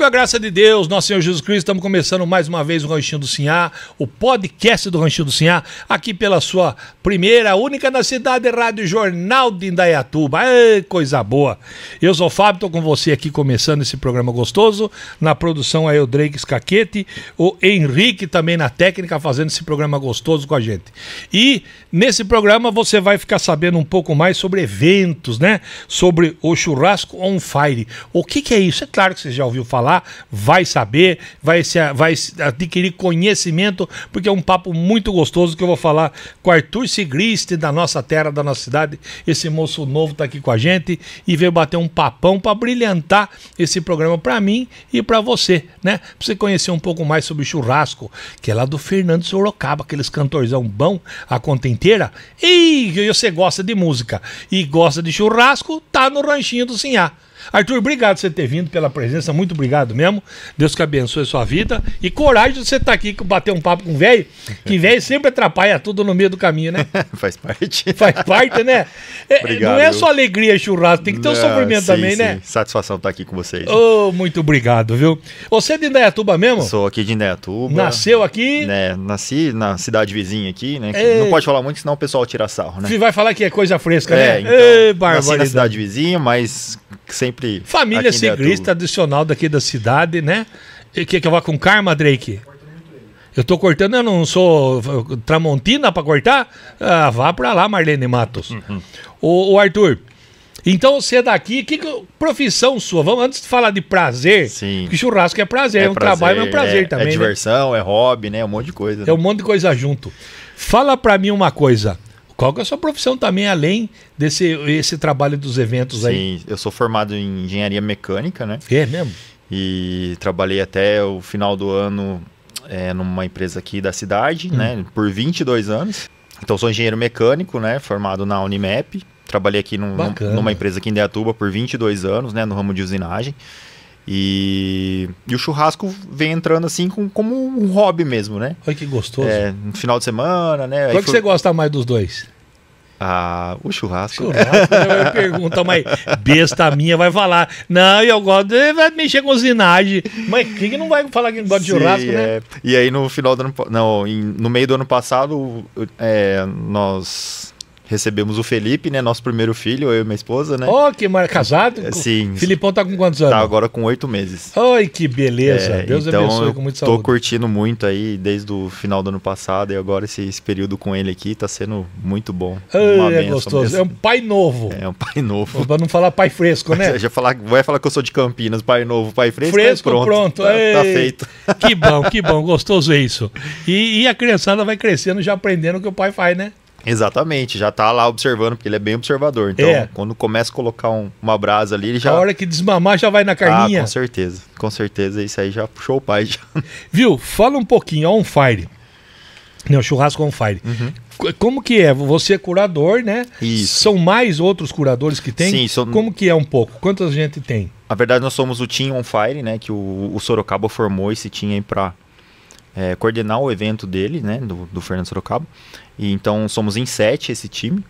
com a graça de Deus, nosso Senhor Jesus Cristo, estamos começando mais uma vez o Ranchinho do Sinhá, o podcast do Ranchinho do Sinhá, aqui pela sua primeira, única na cidade, Rádio Jornal de Indaiatuba. coisa boa! Eu sou o Fábio, estou com você aqui começando esse programa gostoso. Na produção é o Drake Scaquete, o Henrique também na técnica, fazendo esse programa gostoso com a gente. E nesse programa você vai ficar sabendo um pouco mais sobre eventos, né? Sobre o churrasco on fire. O que, que é isso? É claro que você já ouviu falar vai saber, vai, se, vai adquirir conhecimento, porque é um papo muito gostoso que eu vou falar com Arthur Sigrist, da nossa terra, da nossa cidade. Esse moço novo está aqui com a gente e veio bater um papão para brilhantar esse programa para mim e para você, né? Para você conhecer um pouco mais sobre churrasco, que é lá do Fernando Sorocaba, aqueles cantorzão bom, a conta inteira. E você gosta de música e gosta de churrasco, tá no ranchinho do Sinhá. Arthur, obrigado por você ter vindo pela presença, muito obrigado mesmo. Deus que abençoe a sua vida. E coragem de você estar tá aqui bater um papo com velho, que velho sempre atrapalha tudo no meio do caminho, né? Faz parte. Faz parte, né? É, obrigado. Não é só alegria churrasco, tem que ter o um ah, sofrimento sim, também, né? sim. né? Satisfação estar tá aqui com vocês. Oh, muito obrigado, viu? Você é de Indaiatuba mesmo? Sou aqui de Indaiatuba. Nasceu aqui? Né, nasci na cidade vizinha aqui, né? Ei. É. Não pode falar muito, senão o pessoal tira sarro, né? Você vai falar que é coisa fresca, é, né? Então, Ei, nasci na cidade vizinha, mas que sempre. Família ciclista tradicional daqui da cidade, né? E que que eu vá com karma, Drake? Eu tô cortando, eu não sou Tramontina para cortar? Ah, vá para lá, Marlene Matos. Uhum. O, o, Arthur, então você é daqui, que, que, profissão sua? Vamos antes de falar de prazer, Sim. porque churrasco é prazer, é, é um prazer, trabalho, mas é um prazer é, também. É né? diversão, né? é hobby, né? É um monte de coisa. É né? É um monte de coisa junto. Fala para mim uma coisa qual que é a sua profissão também, além desse esse trabalho dos eventos Sim, aí? Sim, eu sou formado em engenharia mecânica, né? É mesmo? E trabalhei até o final do ano é, numa empresa aqui da cidade, hum. né? Por 22 anos. Então, sou engenheiro mecânico, né? Formado na Unimap. Trabalhei aqui num, numa empresa aqui em Deatuba por 22 anos, né? No ramo de usinagem. E, e o churrasco vem entrando assim com, como um hobby mesmo, né? Olha que gostoso. É, no final de semana, né? Qual que foi... você gosta mais dos dois? Ah, o churrasco. Churrasco, né? eu mas besta minha vai falar. Não, eu gosto vai mexer com zinagem. Mas quem não vai falar que não gosta de churrasco, né? é. né? E aí no final do ano. Não, no meio do ano passado, é, nós recebemos o Felipe, né? Nosso primeiro filho, eu e minha esposa, né? Oh, que mar... casado? É, sim. Filipão tá com quantos tá anos? Tá agora com oito meses. Ai, que beleza. É, Deus então abençoe com muito saúde. Tô curtindo muito aí desde o final do ano passado e agora esse, esse período com ele aqui tá sendo muito bom. Ai, é gostoso. Mesmo. É um pai novo. É, é um pai novo. Pra não falar pai fresco, né? Já falar, vai falar que eu sou de Campinas, pai novo, pai fresco. Fresco, pronto. pronto. Tá, tá, feito. Que bom, que bom. Gostoso é isso. E, e a criançada vai crescendo já aprendendo o que o pai faz, né? Exatamente, já tá lá observando, porque ele é bem observador. Então, é. quando começa a colocar um, uma brasa ali, ele já. A hora que desmamar já vai na carninha. Ah, com certeza, com certeza. Isso aí já puxou o pai. Já. Viu? Fala um pouquinho, on fire. Não, churrasco on fire. Uhum. Como que é? Você é curador, né? Isso. São mais outros curadores que tem? Sim, são... Como que é um pouco? Quantas gente tem? Na verdade, nós somos o Team On Fire, né? Que o, o Sorocaba formou esse Team aí pra é, coordenar o evento dele, né? Do, do Fernando Sorocaba. E então somos em sete esse time.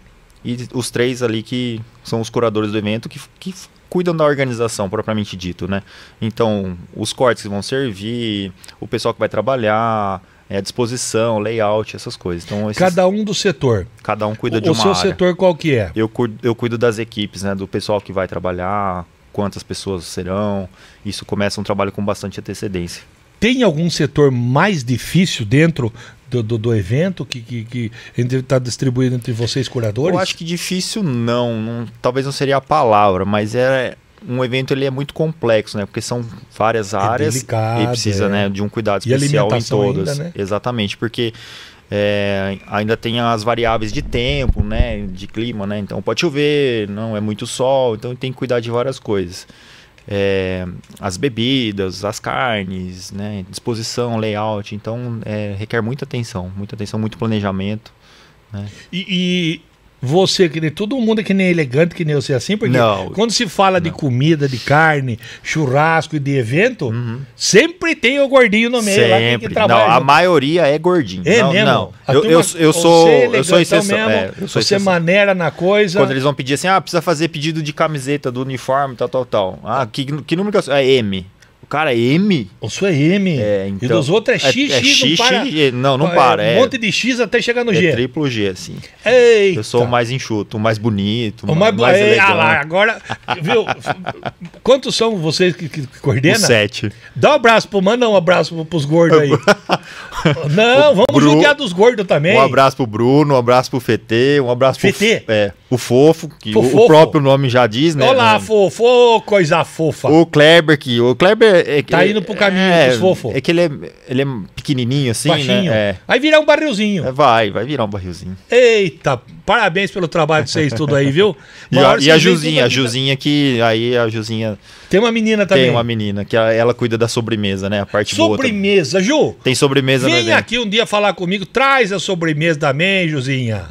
E os três ali que são os curadores do evento que, que cuidam da organização propriamente dito, né? Então, os cortes que vão servir, o pessoal que vai trabalhar, é, disposição, layout, essas coisas. Então, esses... cada um do setor. Cada um cuida o, de uma área. O seu setor qual que é? Eu cuido, eu cuido das equipes, né? Do pessoal que vai trabalhar, quantas pessoas serão. Isso começa um trabalho com bastante antecedência. Tem algum setor mais difícil dentro do, do, do evento que está distribuído entre vocês, curadores? Eu acho que difícil não, não talvez não seria a palavra, mas é um evento ele é muito complexo, né? Porque são várias é áreas delicado, e precisa é. né, de um cuidado especial em todas. Ainda, né? Exatamente, porque é, ainda tem as variáveis de tempo, né? De clima, né? Então pode chover, não é muito sol, então tem que cuidar de várias coisas é, as bebidas, as carnes, né, disposição, layout. Então, é, requer muita atenção, muita atenção, muito planejamento. Né? E, você, que nem todo mundo é que nem elegante, que nem você assim, porque não, quando se fala não. de comida, de carne, churrasco e de evento, uhum. sempre tem o gordinho no meio sempre. lá que trabalha. Não, a maioria é gordinho. É não, mesmo? Não. Eu, turma, eu, eu, sou, eu é sou exceção. Mesmo, é, eu sou você exceção. maneira na coisa. Quando eles vão pedir assim, ah, precisa fazer pedido de camiseta, do uniforme, tal, tal, tal. Ah, que, que número que eu sou? É M cara é M. O seu é M. É, então, e dos então, outros é, é X, é, X, X, não para. X, não, não é para. É um monte de X até chegar no G. É triplo G, assim. Eita. Eu sou o mais enxuto, o mais bonito, o mais, mais é, elegante. Ah lá, agora, viu? Quantos são vocês que, que coordenam? Sete. Dá um abraço pro mano, um abraço pros gordos aí. não, o vamos Bru... dos gordos também. Um abraço pro Bruno, um abraço pro FT um abraço Fetê. pro... FT É, o Fofo, que o, o, próprio nome já diz, né? Olá, Fofo, coisa fofa. O Kleber, que... O Kleber é, é, tá indo pro caminho é, dos fofos. É que ele é, ele é pequenininho assim, né? Baixinho. né? É. Vai virar um barrilzinho. É, vai, vai virar um barrilzinho. Eita, parabéns pelo trabalho de vocês tudo aí, viu? e, a, e a, Juzinha, a Juzinha que aí a Juzinha... Tem uma menina também. Tem uma menina, que ela, ela cuida da sobremesa, né? A parte sobremesa, boa. Sobremesa, Ju? Tem sobremesa Vem no aqui um dia falar comigo, traz a sobremesa também, Juzinha.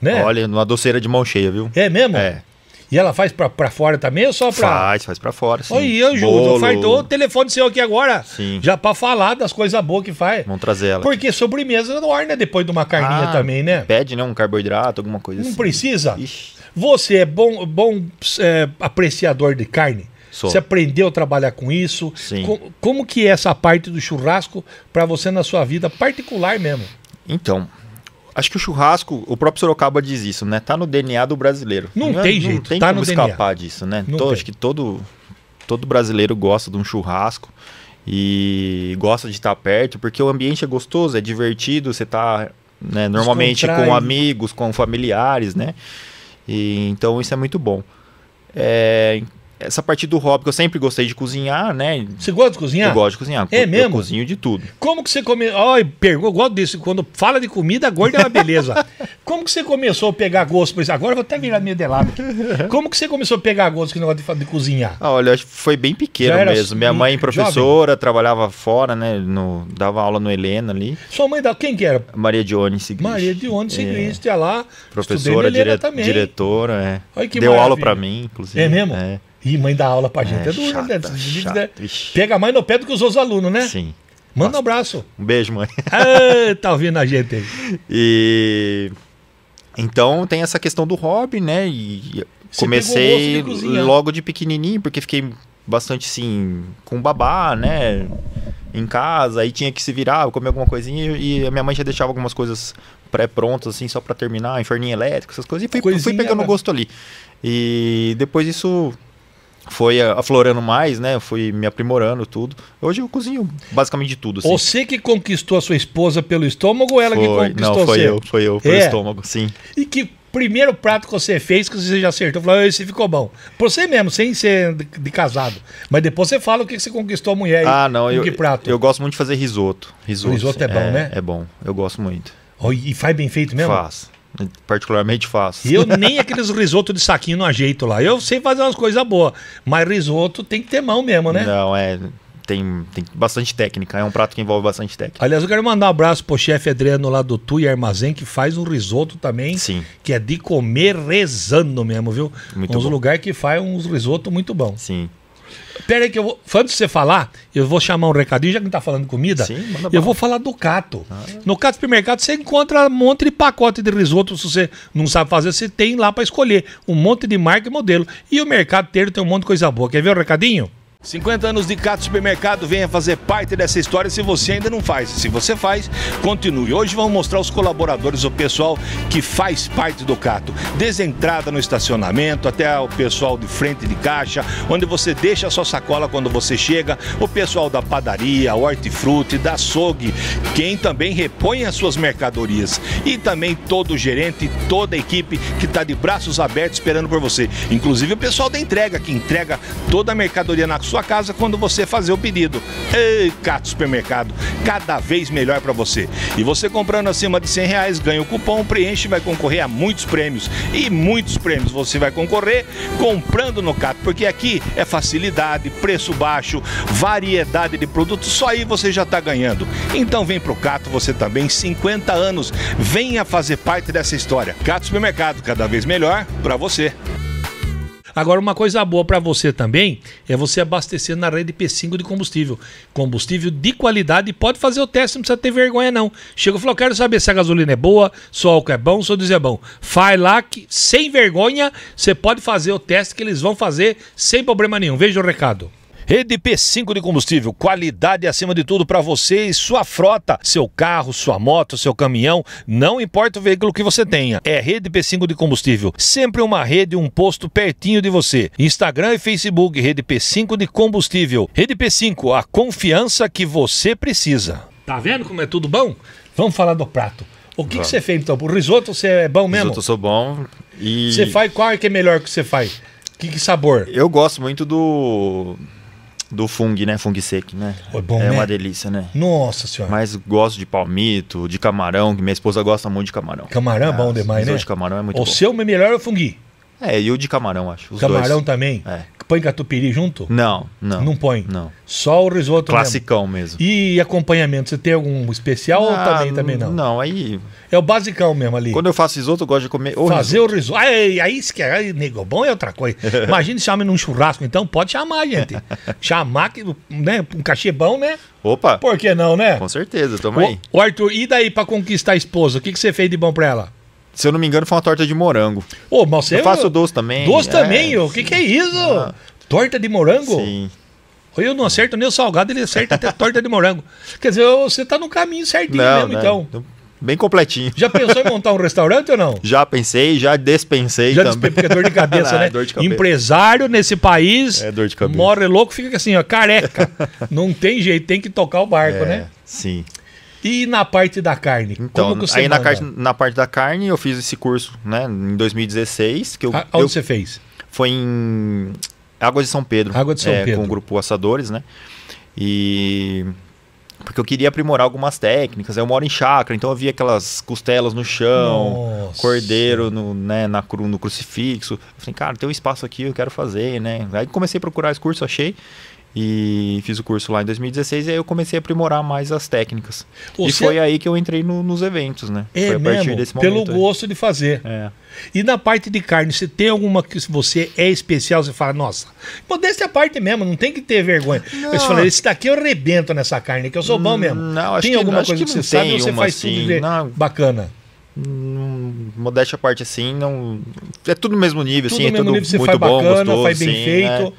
Né? Olha, uma doceira de mão cheia, viu? É mesmo? É. E ela faz pra, pra fora também ou só pra. Faz, faz pra fora, sim. Oi, eu, juro, fartou o telefone seu aqui agora. Sim. Já pra falar das coisas boas que faz. Vamos trazer ela. Porque sobremesa não orna é, né, depois de uma carninha ah, também, né? Pede, né? Um carboidrato, alguma coisa não assim. Não precisa. Ixi. Você é bom, bom é, apreciador de carne? Sou. Você aprendeu a trabalhar com isso? Sim. como que é essa parte do churrasco para você na sua vida particular mesmo? Então, Acho que o churrasco, o próprio Sorocaba diz isso, né? Tá no DNA do brasileiro. Não, não é- tem jeito, não tem tá como escapar DNA. disso, né? acho que todo, todo brasileiro gosta de um churrasco e gosta de estar perto, porque o ambiente é gostoso, é divertido, você tá né, normalmente com amigos, com familiares, né? E, então isso é muito bom. É, essa parte do hobby, que eu sempre gostei de cozinhar, né? Você gosta de cozinhar? Eu gosto de cozinhar. É eu, mesmo? Eu cozinho de tudo. Como que você começou... Oh, eu gosto disso. Quando fala de comida, gorda é uma beleza. Como que você começou a pegar gosto pois Agora eu vou até virar meio de lado. Como que você começou a pegar gosto com negócio de, de cozinhar? Ah, olha, foi bem pequeno mesmo. Minha mãe é professora, jovem. trabalhava fora, né? No, dava aula no Helena ali. Sua mãe, da, quem que era? Maria Dione Sigrist. Maria Dione Sigrist, é. lá. Professora, dire, diretora, é. Olha que Deu maravilha. aula para mim, inclusive. É mesmo? É. Ih, mãe dá aula pra é gente. É, é duro, né? Chata, né? Pega mais no pé do que os outros alunos, né? Sim. Manda Nossa. um abraço. Um beijo, mãe. ah, tá ouvindo a gente aí. E. Então tem essa questão do hobby, né? E Você comecei de logo de pequenininho, porque fiquei bastante assim, com babá, né? Em casa, aí tinha que se virar, comer alguma coisinha e a minha mãe já deixava algumas coisas pré-prontas, assim, só para terminar, inferninho elétrico, essas coisas, e fui, coisinha, fui pegando né? gosto ali. E depois isso foi eh, aflorando mais, né? Eu fui me aprimorando tudo. Hoje eu cozinho basicamente tudo. Assim. Você que conquistou a sua esposa pelo estômago ou ela foi, que conquistou Não, foi você? eu, foi eu, pelo é. estômago, sim. E que primeiro prato que você fez que você já acertou? Falou, ah, esse ficou bom. por você mesmo, sem ser de, casado. Mas depois você fala o que você conquistou a mulher. Ah, não, eu, prato. eu gosto muito de fazer risoto. Risoto, risoto é bom, é, né? É bom, eu gosto muito. Oh, e faz bem feito mesmo? particularmente faço. E eu nem aqueles risoto de saquinho não ajeito lá. Eu sei fazer umas coisas boas, mas risoto tem que ter mão mesmo, né? Não, é. Tem, tem bastante técnica, é um prato que envolve bastante técnica. Aliás, eu quero mandar um abraço pro chefe Adriano lá do Tui Armazém, que faz um risoto também, Sim. que é de comer rezando mesmo, viu? Muito é uns lugares que faz uns risoto muito bom. Sim. Pera aí que eu vou. Antes de você falar, eu vou chamar um recadinho, já que a gente tá falando comida. Sim, manda eu bala. vou falar do Cato. Ah. No Cato Supermercado você encontra um monte de pacote de risoto. Se você não sabe fazer, você tem lá para escolher. Um monte de marca e modelo. E o mercado inteiro tem um monte de coisa boa. Quer ver o recadinho? 50 anos de Cato Supermercado, venha fazer parte dessa história se você ainda não faz. Se você faz, continue. Hoje vamos mostrar os colaboradores, o pessoal que faz parte do Cato. Desde a entrada no estacionamento até o pessoal de frente de caixa, onde você deixa a sua sacola quando você chega, o pessoal da padaria, hortifruti, da açougue, quem também repõe as suas mercadorias. E também todo o gerente, toda a equipe que está de braços abertos esperando por você. Inclusive o pessoal da entrega, que entrega toda a mercadoria na sua casa quando você fazer o pedido. Ei, Cato Supermercado, cada vez melhor para você. E você comprando acima de 100 reais, ganha o cupom, preenche e vai concorrer a muitos prêmios. E muitos prêmios você vai concorrer comprando no Cato, porque aqui é facilidade, preço baixo, variedade de produtos, só aí você já está ganhando. Então vem pro Cato você também, 50 anos, venha fazer parte dessa história. Cato Supermercado, cada vez melhor para você. Agora, uma coisa boa para você também é você abastecer na rede P5 de combustível. Combustível de qualidade, pode fazer o teste, não precisa ter vergonha, não. Chega e fala: quero saber se a gasolina é boa, se o álcool é bom, se o diesel é bom. Faz lá que, sem vergonha, você pode fazer o teste que eles vão fazer sem problema nenhum. Veja o recado. Rede P5 de combustível, qualidade acima de tudo para você e sua frota, seu carro, sua moto, seu caminhão, não importa o veículo que você tenha. É Rede P5 de combustível, sempre uma rede, um posto pertinho de você. Instagram e Facebook, Rede P5 de combustível. Rede P5, a confiança que você precisa. Tá vendo como é tudo bom? Vamos falar do prato. O que, você fez então? O risoto você é bom mesmo? Risoto eu sou bom. E... Você faz qual é que é melhor que você faz? Que, que sabor? Eu gosto muito do do fung, né? Fung seco, né? É, bom, é né? uma delícia, né? Nossa senhora. Mas gosto de palmito, de camarão, que minha esposa gosta muito de camarão. Camarão é, bom ah, demais, né? de camarão é muito o bom. É o seu melhor é o fungui. É, e o de camarão, acho. camarão dois. também? É. Põe catupiry junto? Não, não. Não põe? Não. Só o risoto Classicão mesmo. mesmo. E acompanhamento, você tem algum especial ah, ou também, também não? Não, aí... É o basicão mesmo ali. Quando eu faço risoto, eu gosto de comer o Fazer risoto. o risoto. Aí, aí, aí, nego, bom é outra coisa. Imagina se chama num churrasco, então pode chamar, gente. chamar, que, né, um cachê bom, né? Opa. Por que não, né? Com certeza, toma o, aí. O Arthur, e daí pra conquistar a esposa, o que, que você fez de bom pra ela? Se eu não me engano, foi uma torta de morango. Ô, mas você... Eu faço doce também. Doce é, também? O que, que é isso? Ah, torta de morango? Sim. Eu não acerto nem o salgado, ele acerta até torta de morango. Quer dizer, você está no caminho certinho não, mesmo, né? então. bem completinho. Já pensou em montar um restaurante ou não? Já pensei, já despensei já também. Porque é dor de cabeça, não, é né? É dor de cabeça. Empresário nesse país, é dor de cabeça. morre louco, fica assim, ó, careca. não tem jeito, tem que tocar o barco, é, né? Sim. E na parte da carne? Então, aí na, na, parte da carne eu fiz esse curso né, em 2016. Que eu, A, onde eu, você fez? Foi em Águas de São Pedro. Água de São é, Pedro. Com o grupo Assadores, né? E porque eu queria aprimorar algumas técnicas. Eu moro em chácara, então eu via aquelas costelas no chão, Nossa. cordeiro no, né, na cru, no crucifixo. Eu falei, cara, tem um espaço aqui, eu quero fazer, né? Aí comecei a procurar esse curso, achei. E fiz o curso lá em 2016 e aí eu comecei a aprimorar mais as técnicas. Ou e se... foi aí que eu entrei no, nos eventos, né? É foi a partir mesmo, desse momento. Pelo aí. gosto de fazer. É. E na parte de carne, você tem alguma que você é especial, você fala, nossa, modéstia a parte mesmo, não tem que ter vergonha. Não. Você esse daqui eu rebento nessa carne, que eu sou bom hum, mesmo. Não, tem alguma que, coisa que, que, você sabe ou você faz assim, tudo de... não, bacana? Hum, modéstia a parte, assim, não. É tudo no mesmo nível, tudo assim, é mesmo é tudo nível, muito bom, bacana, gostoso, faz bem sim, feito. Né?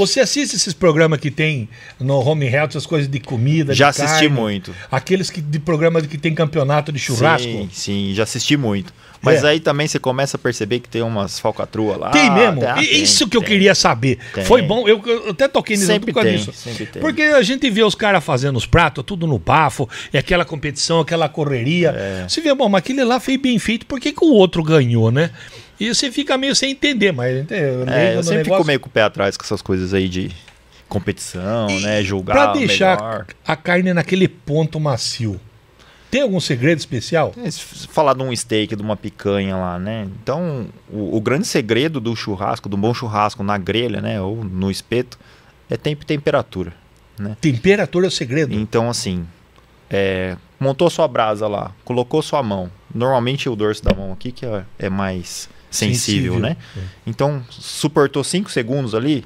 Você assiste esses programas que tem no Home Health, as coisas de comida, Já de assisti carne, muito. Aqueles que, de programas que tem campeonato de churrasco? Sim, sim, já assisti muito. Mas é. aí também você começa a perceber que tem umas falcatrua lá. Tem mesmo? Tá, Isso tem, que eu tem, queria saber. Tem. Foi bom, eu, eu, até toquei nesse sempre por causa disso. Porque a gente vê os caras fazendo os pratos, tudo no bafo, e aquela competição, aquela correria. É. Você vê, bom, mas aquele lá foi bem feito, por que, que o outro ganhou, né? E você fica meio sem entender, mas. Né, é, eu sempre negócio... fico meio com o pé atrás com essas coisas aí de competição, e né? Julgar. Pra deixar melhor. a carne naquele ponto macio. Tem algum segredo especial? É, se falar de um steak, de uma picanha lá, né? Então, o, o, grande segredo do churrasco, do bom churrasco na grelha, né? Ou no espeto, é tempo e temperatura. Né? Temperatura é o segredo. Então, assim, é, montou sua brasa lá, colocou sua mão. Normalmente o dorso da mão aqui, que é, é mais sensível, sensível né? É. Então, suportou 5 segundos ali,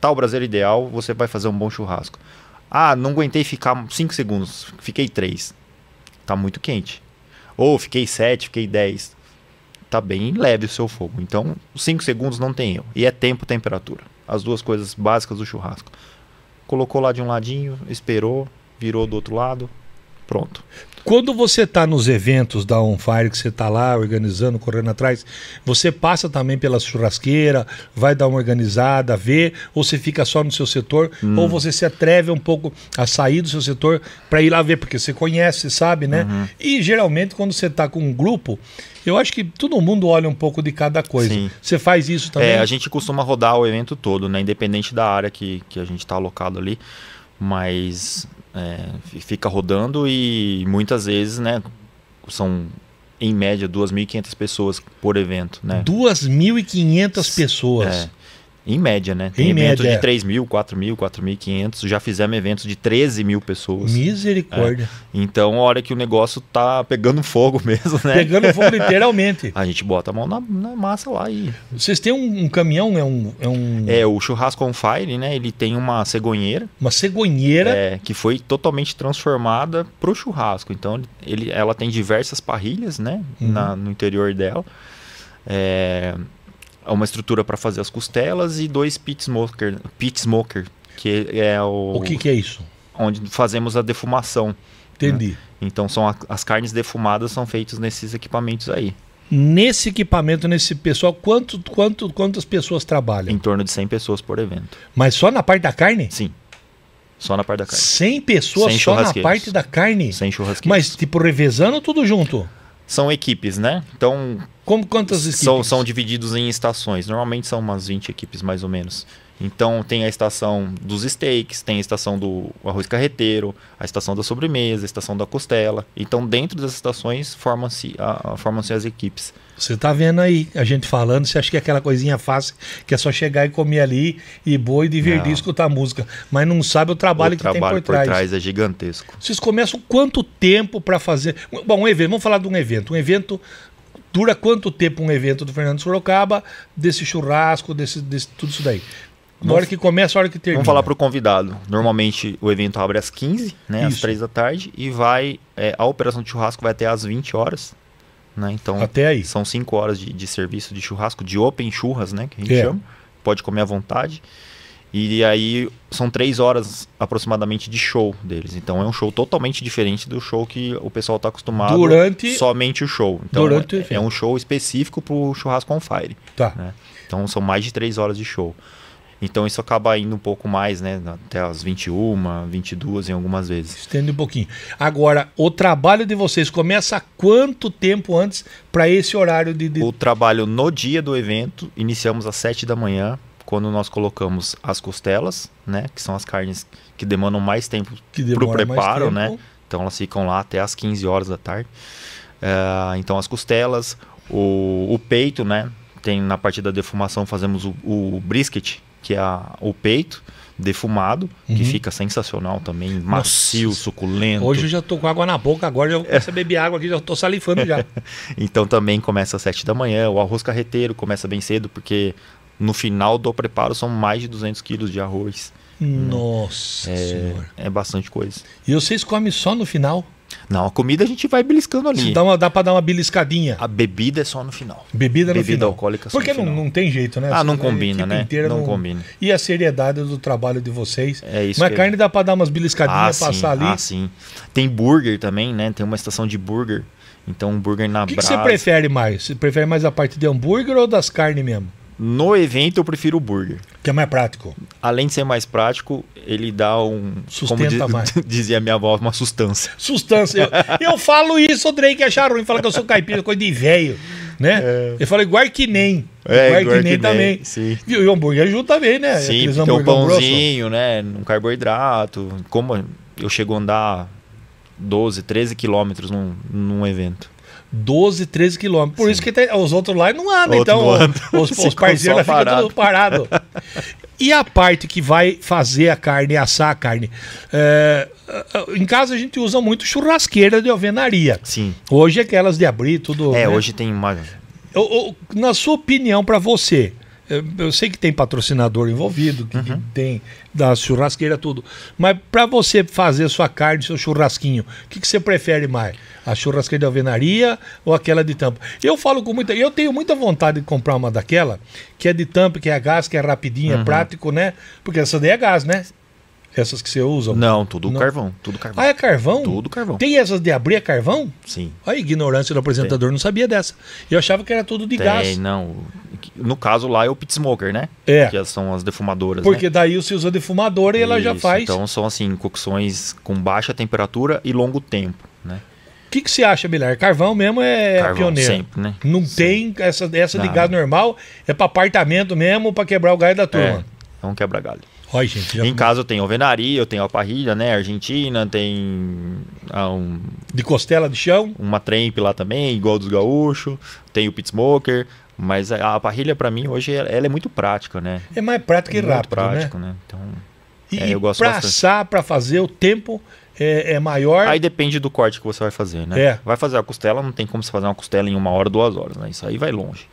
tá o braseiro ideal, você vai fazer um bom churrasco. Ah, não aguentei ficar 5 segundos, fiquei 3. Tá muito quente. Ou fiquei 7, fiquei 10. Tá bem leve o seu fogo. Então, 5 segundos não tem erro. E é tempo temperatura. As duas coisas básicas do churrasco. Colocou lá de um ladinho, esperou, virou do outro lado, Pronto. Quando você está nos eventos da On Fire, que você está lá organizando, correndo atrás, você passa também pela churrasqueira, vai dar uma organizada, vê, ou você fica só no seu setor, hum. ou você se atreve um pouco a sair do seu setor para ir lá ver, porque você conhece, sabe, né? Uhum. E geralmente quando você está com um grupo, eu acho que todo mundo olha um pouco de cada coisa. Sim. Você faz isso também? É, a gente costuma rodar o evento todo, né? Independente da área que, que a gente está alocado ali. Mas é, fica rodando e muitas vezes, né, são em média 2.500 pessoas por evento, né? 2.500 pessoas. É. Em média, né? Tem em evento média. de 3 mil, 4 mil, 4.500. Já fizemos eventos de 13 mil pessoas. Misericórdia. É. Então, a hora que o negócio tá pegando fogo mesmo, né? Pegando fogo literalmente. a gente bota a mão na, na massa lá e... Vocês têm um, um caminhão, é um, é um... É, o Churrasco on Fire, né? Ele tem uma cegonheira. Uma cegonheira? É, que foi totalmente transformada pro churrasco. Então, ele, ela tem diversas parrilhas, né? Uhum. Na, no interior dela. É, é uma estrutura para fazer as costelas e dois pit smoker, pit smoker que é o. O que, que é isso? Onde fazemos a defumação. Entendi. Né? Então são a, as carnes defumadas são feitas nesses equipamentos aí. Nesse equipamento, nesse pessoal, quanto, quanto, quantas pessoas trabalham? Em torno de 100 pessoas por evento. Mas só na parte da carne? Sim. Só na parte da carne. 100 pessoas só na parte da carne? Sem churrasqueiros. Mas tipo revezando tudo junto? São equipes, né? Então, como quantas equipes? São, são divididos em estações. Normalmente são umas 20 equipes, mais ou menos. Então tem a estação dos steaks, tem a estação do arroz carreteiro, a estação da sobremesa, a estação da costela. Então dentro das estações formam-se formam as equipes. Você tá vendo aí, a gente falando, você acha que é aquela coisinha fácil, que é só chegar e comer ali e boa e divertir, não. escutar música. Mas não sabe o trabalho o que tem por, por trás. trás. é gigantesco. Vocês começam quanto tempo para fazer? Bom, um evento, vamos falar de um evento. Um evento dura quanto tempo um evento do Fernando Sorocaba, desse churrasco, desse, desse tudo isso daí? Na hora que começa, a hora que termina. Vamos falar para o convidado. Normalmente o evento abre às 15, né, às 3 da tarde, e vai. É, a operação de churrasco vai até às 20 horas. Né? Então, até aí. São 5 horas de, de, serviço de churrasco, de open churras, né? Que a gente é. chama. Pode comer à vontade. E aí são três horas aproximadamente de show deles. Então é um show totalmente diferente do show que o pessoal está acostumado. Durante. Somente o show. Então durante é, é um show específico para o Churrasco on Fire. Tá. Né? Então são mais de três horas de show. Então isso acaba indo um pouco mais, né? Até as 21, 22 em algumas vezes. Estende um pouquinho. Agora, o trabalho de vocês começa quanto tempo antes para esse horário de, de. O trabalho no dia do evento, iniciamos às 7 da manhã quando nós colocamos as costelas, né, que são as carnes que demandam mais tempo para o preparo, né? Então elas ficam lá até as 15 horas da tarde. Uh, então as costelas, o, o, peito, né? Tem na parte da defumação fazemos o, o brisket, que é a, o peito defumado, uhum. que fica sensacional também, Nossa. macio, suculento. Hoje eu já tô com água na boca, agora eu começo a beber água aqui, já tô salivando já. então também começa às 7 da manhã, o arroz carreteiro começa bem cedo, porque no final do preparo são mais de 200 quilos de arroz. Nossa é, senhora. É bastante coisa. E vocês comem só no final? Não, a comida a gente vai beliscando ali. Dá, uma, dá pra dar uma beliscadinha. A bebida é só no final. Bebida, bebida alcoólica só Porque no não, final. não tem jeito, né? Ah, não combina, né? Não, não, combina. E a seriedade do trabalho de vocês. É isso. Mas a carne dá pra dar umas beliscadinhas, ah, passar sim, ali. Ah, sim. Tem burger também, né? Tem uma estação de burger. Então, um burger na O que, brasa. que você prefere mais? Você prefere mais a parte de hambúrguer ou das carnes mesmo? No evento eu prefiro o burger. Que é mais prático. Além de ser mais prático, ele dá um. Sustenta como mais. dizia minha avó, uma sustância. Sustância. Eu, eu falo isso, o Drake achar é ruim, fala que eu sou caipira, coisa de velho. Né? É. Eu falei Guarquinem. É, Guarquinem, Guarquinem também. Sim. E o hambúrguer ajuda também, né? Sim, tem um pãozinho, né? Um carboidrato. Como eu chego a andar 12, 13 quilômetros num, num evento. 12, 13 quilômetros. Por Sim. isso que tem, os outros lá não andam, então. Não Os, os parceiros ficam tudo parado. E a parte que vai fazer a carne, assar a carne? É, é, em casa a gente usa muito churrasqueira de alvenaria. Sim. Hoje é aquelas de abrir tudo. É, né? hoje tem uma. na sua opinião, para você, eu sei que tem patrocinador envolvido, que uhum. tem da churrasqueira, tudo. Mas para você fazer sua carne, seu churrasquinho, o que, que, você prefere mais? A churrasqueira de alvenaria ou aquela de tampa? Eu falo com muita. Eu tenho muita vontade de comprar uma daquela, que é de tampa, que é a gás, que é rapidinha, é uhum. é prático, né? Porque essa daí é gás, né? Essas que você usa? Não, tudo não. carvão. Tudo carvão. Ah, é carvão? Tudo carvão. Tem essas de abrir a é carvão? Sim. a ignorância do apresentador, Tem. não sabia dessa. Eu achava que era tudo de Tem, gás. não. No caso lá é o pit smoker, né? É. Que é, são as defumadoras. Né? Porque né? daí você usa defumadora e Isso. ela já faz. Então são assim, cocções com baixa temperatura e longo tempo, né? O que, que você acha, melhor Carvão mesmo é Carvão, pioneiro. Sempre, né? Não sempre. tem essa, essa de gás normal, é para apartamento mesmo, para quebrar o galho da turma. É, é um quebra-galho. Oi, gente, já... Em casa eu tenho alvenaria, eu tenho alparrilha, né? Argentina, tem. Ah, um... De costela de chão? Uma trempe lá também, igual dos gaúchos. Tem o pit smoker. Mas a parrilha, para mim, hoje, ela é muito prática, né? É mais prática é e rápido, né? prático, né? né? Então, e é, eu gosto pra bastante. assar, pra fazer, o tempo é, é, maior. Aí depende do corte que você vai fazer, né? É. Vai fazer a costela, não tem como você fazer uma costela em uma hora, duas horas, né? Isso aí vai longe.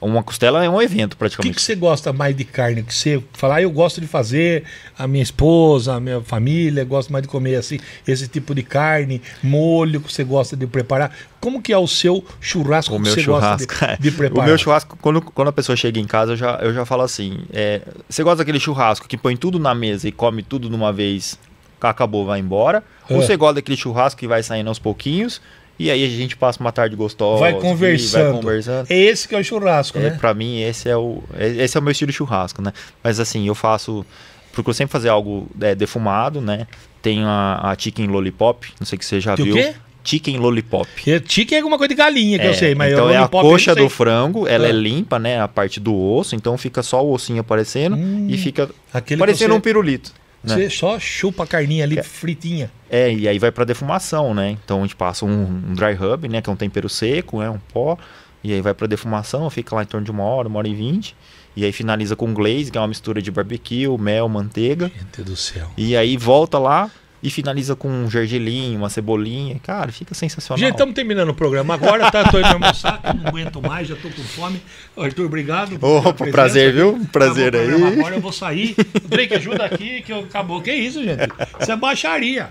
Uma costela é um evento praticamente. O que, que, você gosta mais de carne? Que você fala, ah, eu gosto de fazer, a minha esposa, a minha família gosta mais de comer assim, esse tipo de carne, molho que você gosta de preparar. Como que é o seu churrasco o que você churrasco, gosta de, de, é. preparar? O meu churrasco, quando, quando a pessoa chega em casa, eu já, eu já falo assim, é, você gosta daquele churrasco que põe tudo na mesa e come tudo de uma vez, acabou, vai embora? É. Ou você gosta daquele churrasco que vai saindo aos pouquinhos e aí a gente passa uma tarde gostosa. Vai conversando. Vai conversando. É esse que é o churrasco, é, né? Pra mim, esse é, o, é, esse é o meu estilo churrasco, né? Mas assim, eu faço. Procuro sempre fazer algo é, defumado, né? Tem a, a Chicken Lollipop, não sei que você já Tem viu. O quê? Chicken Lollipop. É chicken é alguma coisa de galinha que é, eu sei, mas Então é a coxa do frango, ela é. é. limpa, né? A parte do osso, então fica só o ossinho aparecendo hum, e fica parecendo você... um pirulito. Né? Você só chupa a carninha ali é. fritinha. É, e aí vai para defumação, né? Então a gente passa um, um, dry rub, né? Que é um tempero seco, é um pó. E aí vai para defumação, fica lá em torno de uma hora, uma hora e vinte. E aí finaliza com glaze, que é uma mistura de barbecue, mel, manteiga. Gente do céu. E aí volta lá, e finaliza com um gergelim, uma cebolinha. Cara, fica sensacional. Gente, estamos terminando o programa agora, tá? Estou indo almoçar, não aguento mais, já estou com fome. Arthur, obrigado. Opa, prazer, viu? Prazer aí. Agora eu vou sair. Drake, ajuda aqui que eu... acabou. Que isso, gente? Isso é baixaria.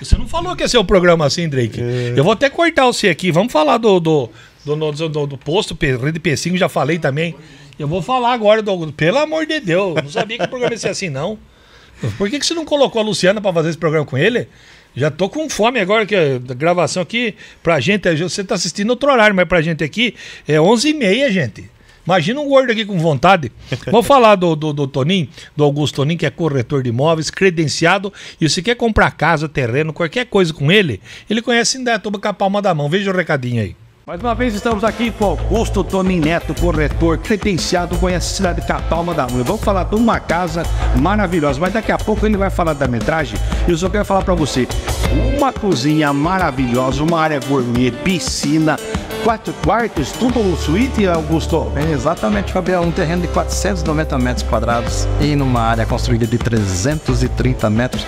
Você não falou que ia ser o um programa assim, Drake. É. Eu vou até cortar você aqui. Vamos falar do, do, do, do, do, do posto, Rede P5, já falei também. Eu vou falar agora do. Pelo amor de Deus, não sabia que o programa ia ser assim, não. Por que, que você não colocou a Luciana para fazer esse programa com ele? Já tô com fome agora, que a gravação aqui, pra gente, é, você tá assistindo outro horário, mas pra gente aqui é 11h30, gente. Imagina um gordo aqui com vontade. Vou falar do, do, do Toninho, do Augusto Toninho, que é corretor de imóveis, credenciado. E se quer comprar casa, terreno, qualquer coisa com ele, ele conhece Indaiatuba com a palma da mão. Veja o recadinho aí. Mais uma vez estamos aqui com Augusto Tonin Neto, corretor credenciado, conhece a cidade de Catalma da Rua. Vamos falar de uma casa maravilhosa, mas daqui a pouco ele vai falar da metragem. Eu só quero falar para você, uma cozinha maravilhosa, uma área gourmet, piscina, quatro quartos, tudo suíte, Augusto? É exatamente, Fabião. Um terreno de 490 metros quadrados e numa área construída de 330 metros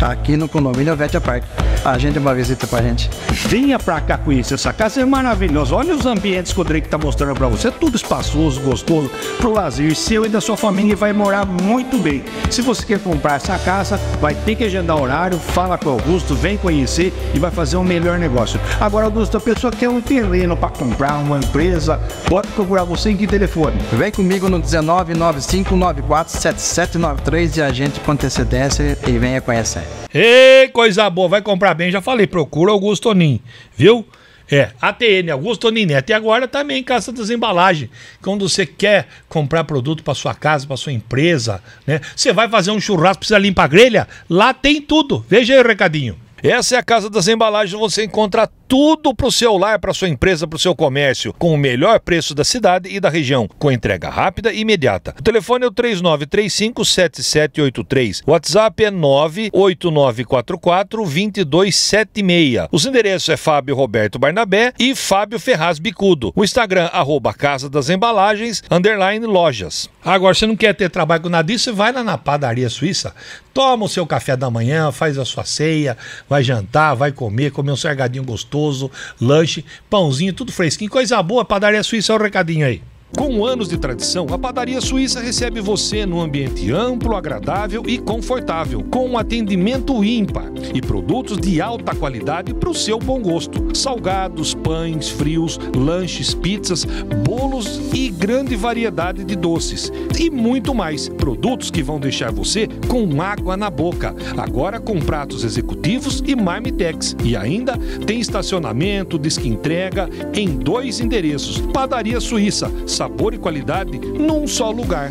aqui no condomínio Vetia Park. Agende uma visita pra gente. Venha pra cá conhecer essa casa, é maravilhosa. Olha os ambientes que o Drake tá mostrando pra você. É tudo espaçoso, gostoso, pro lazer seu e da sua família e vai morar muito bem. Se você quer comprar essa casa, vai ter que agendar horário, fala com o Augusto, vem conhecer e vai fazer um melhor negócio. Agora, Augusto, a pessoa quer um terreno para comprar uma empresa, pode procurar você em que telefone? Vem comigo no 19995947793 e a gente com antecedência e venha conhecer. Ei, coisa boa, vai comprar bem, já falei, procura Augusto Tonin, viu? É, ATN, Augusto Tonini. Né? Até agora também tá Casa Desembalagem. Quando você quer comprar produto para sua casa, para sua empresa, né? Você vai fazer um churrasco, precisa limpar a grelha? Lá tem tudo. Veja aí o recadinho. Essa é a Casa das Embalagens, você encontra tudo para o seu lar, para sua empresa, para o seu comércio, com o melhor preço da cidade e da região, com entrega rápida e imediata. O telefone é o 39357783. O WhatsApp é 989442276. Os endereços é Fábio Roberto Barnabé e Fábio Ferraz Bicudo. O Instagram, arroba Casa das Embalagens, underline lojas. Agora, você não quer ter trabalho com nada disso, você vai lá na padaria suíça, toma o seu café da manhã, faz a sua ceia, vai Vai jantar, vai comer, comer um salgadinho gostoso, lanche, pãozinho, tudo fresquinho. Coisa boa, padaria é suíça, olha o recadinho aí. Com anos de tradição, a padaria suíça recebe você num ambiente amplo, agradável e confortável, com um atendimento ímpar e produtos de alta qualidade para o seu bom gosto. Salgados, pães, frios, lanches, pizzas, bolos e grande variedade de doces. E muito mais. Produtos que vão deixar você com água na boca. Agora com pratos executivos e marmitex. E ainda tem estacionamento, disque entrega em dois endereços. Padaria Suíça, sabor e qualidade num só lugar.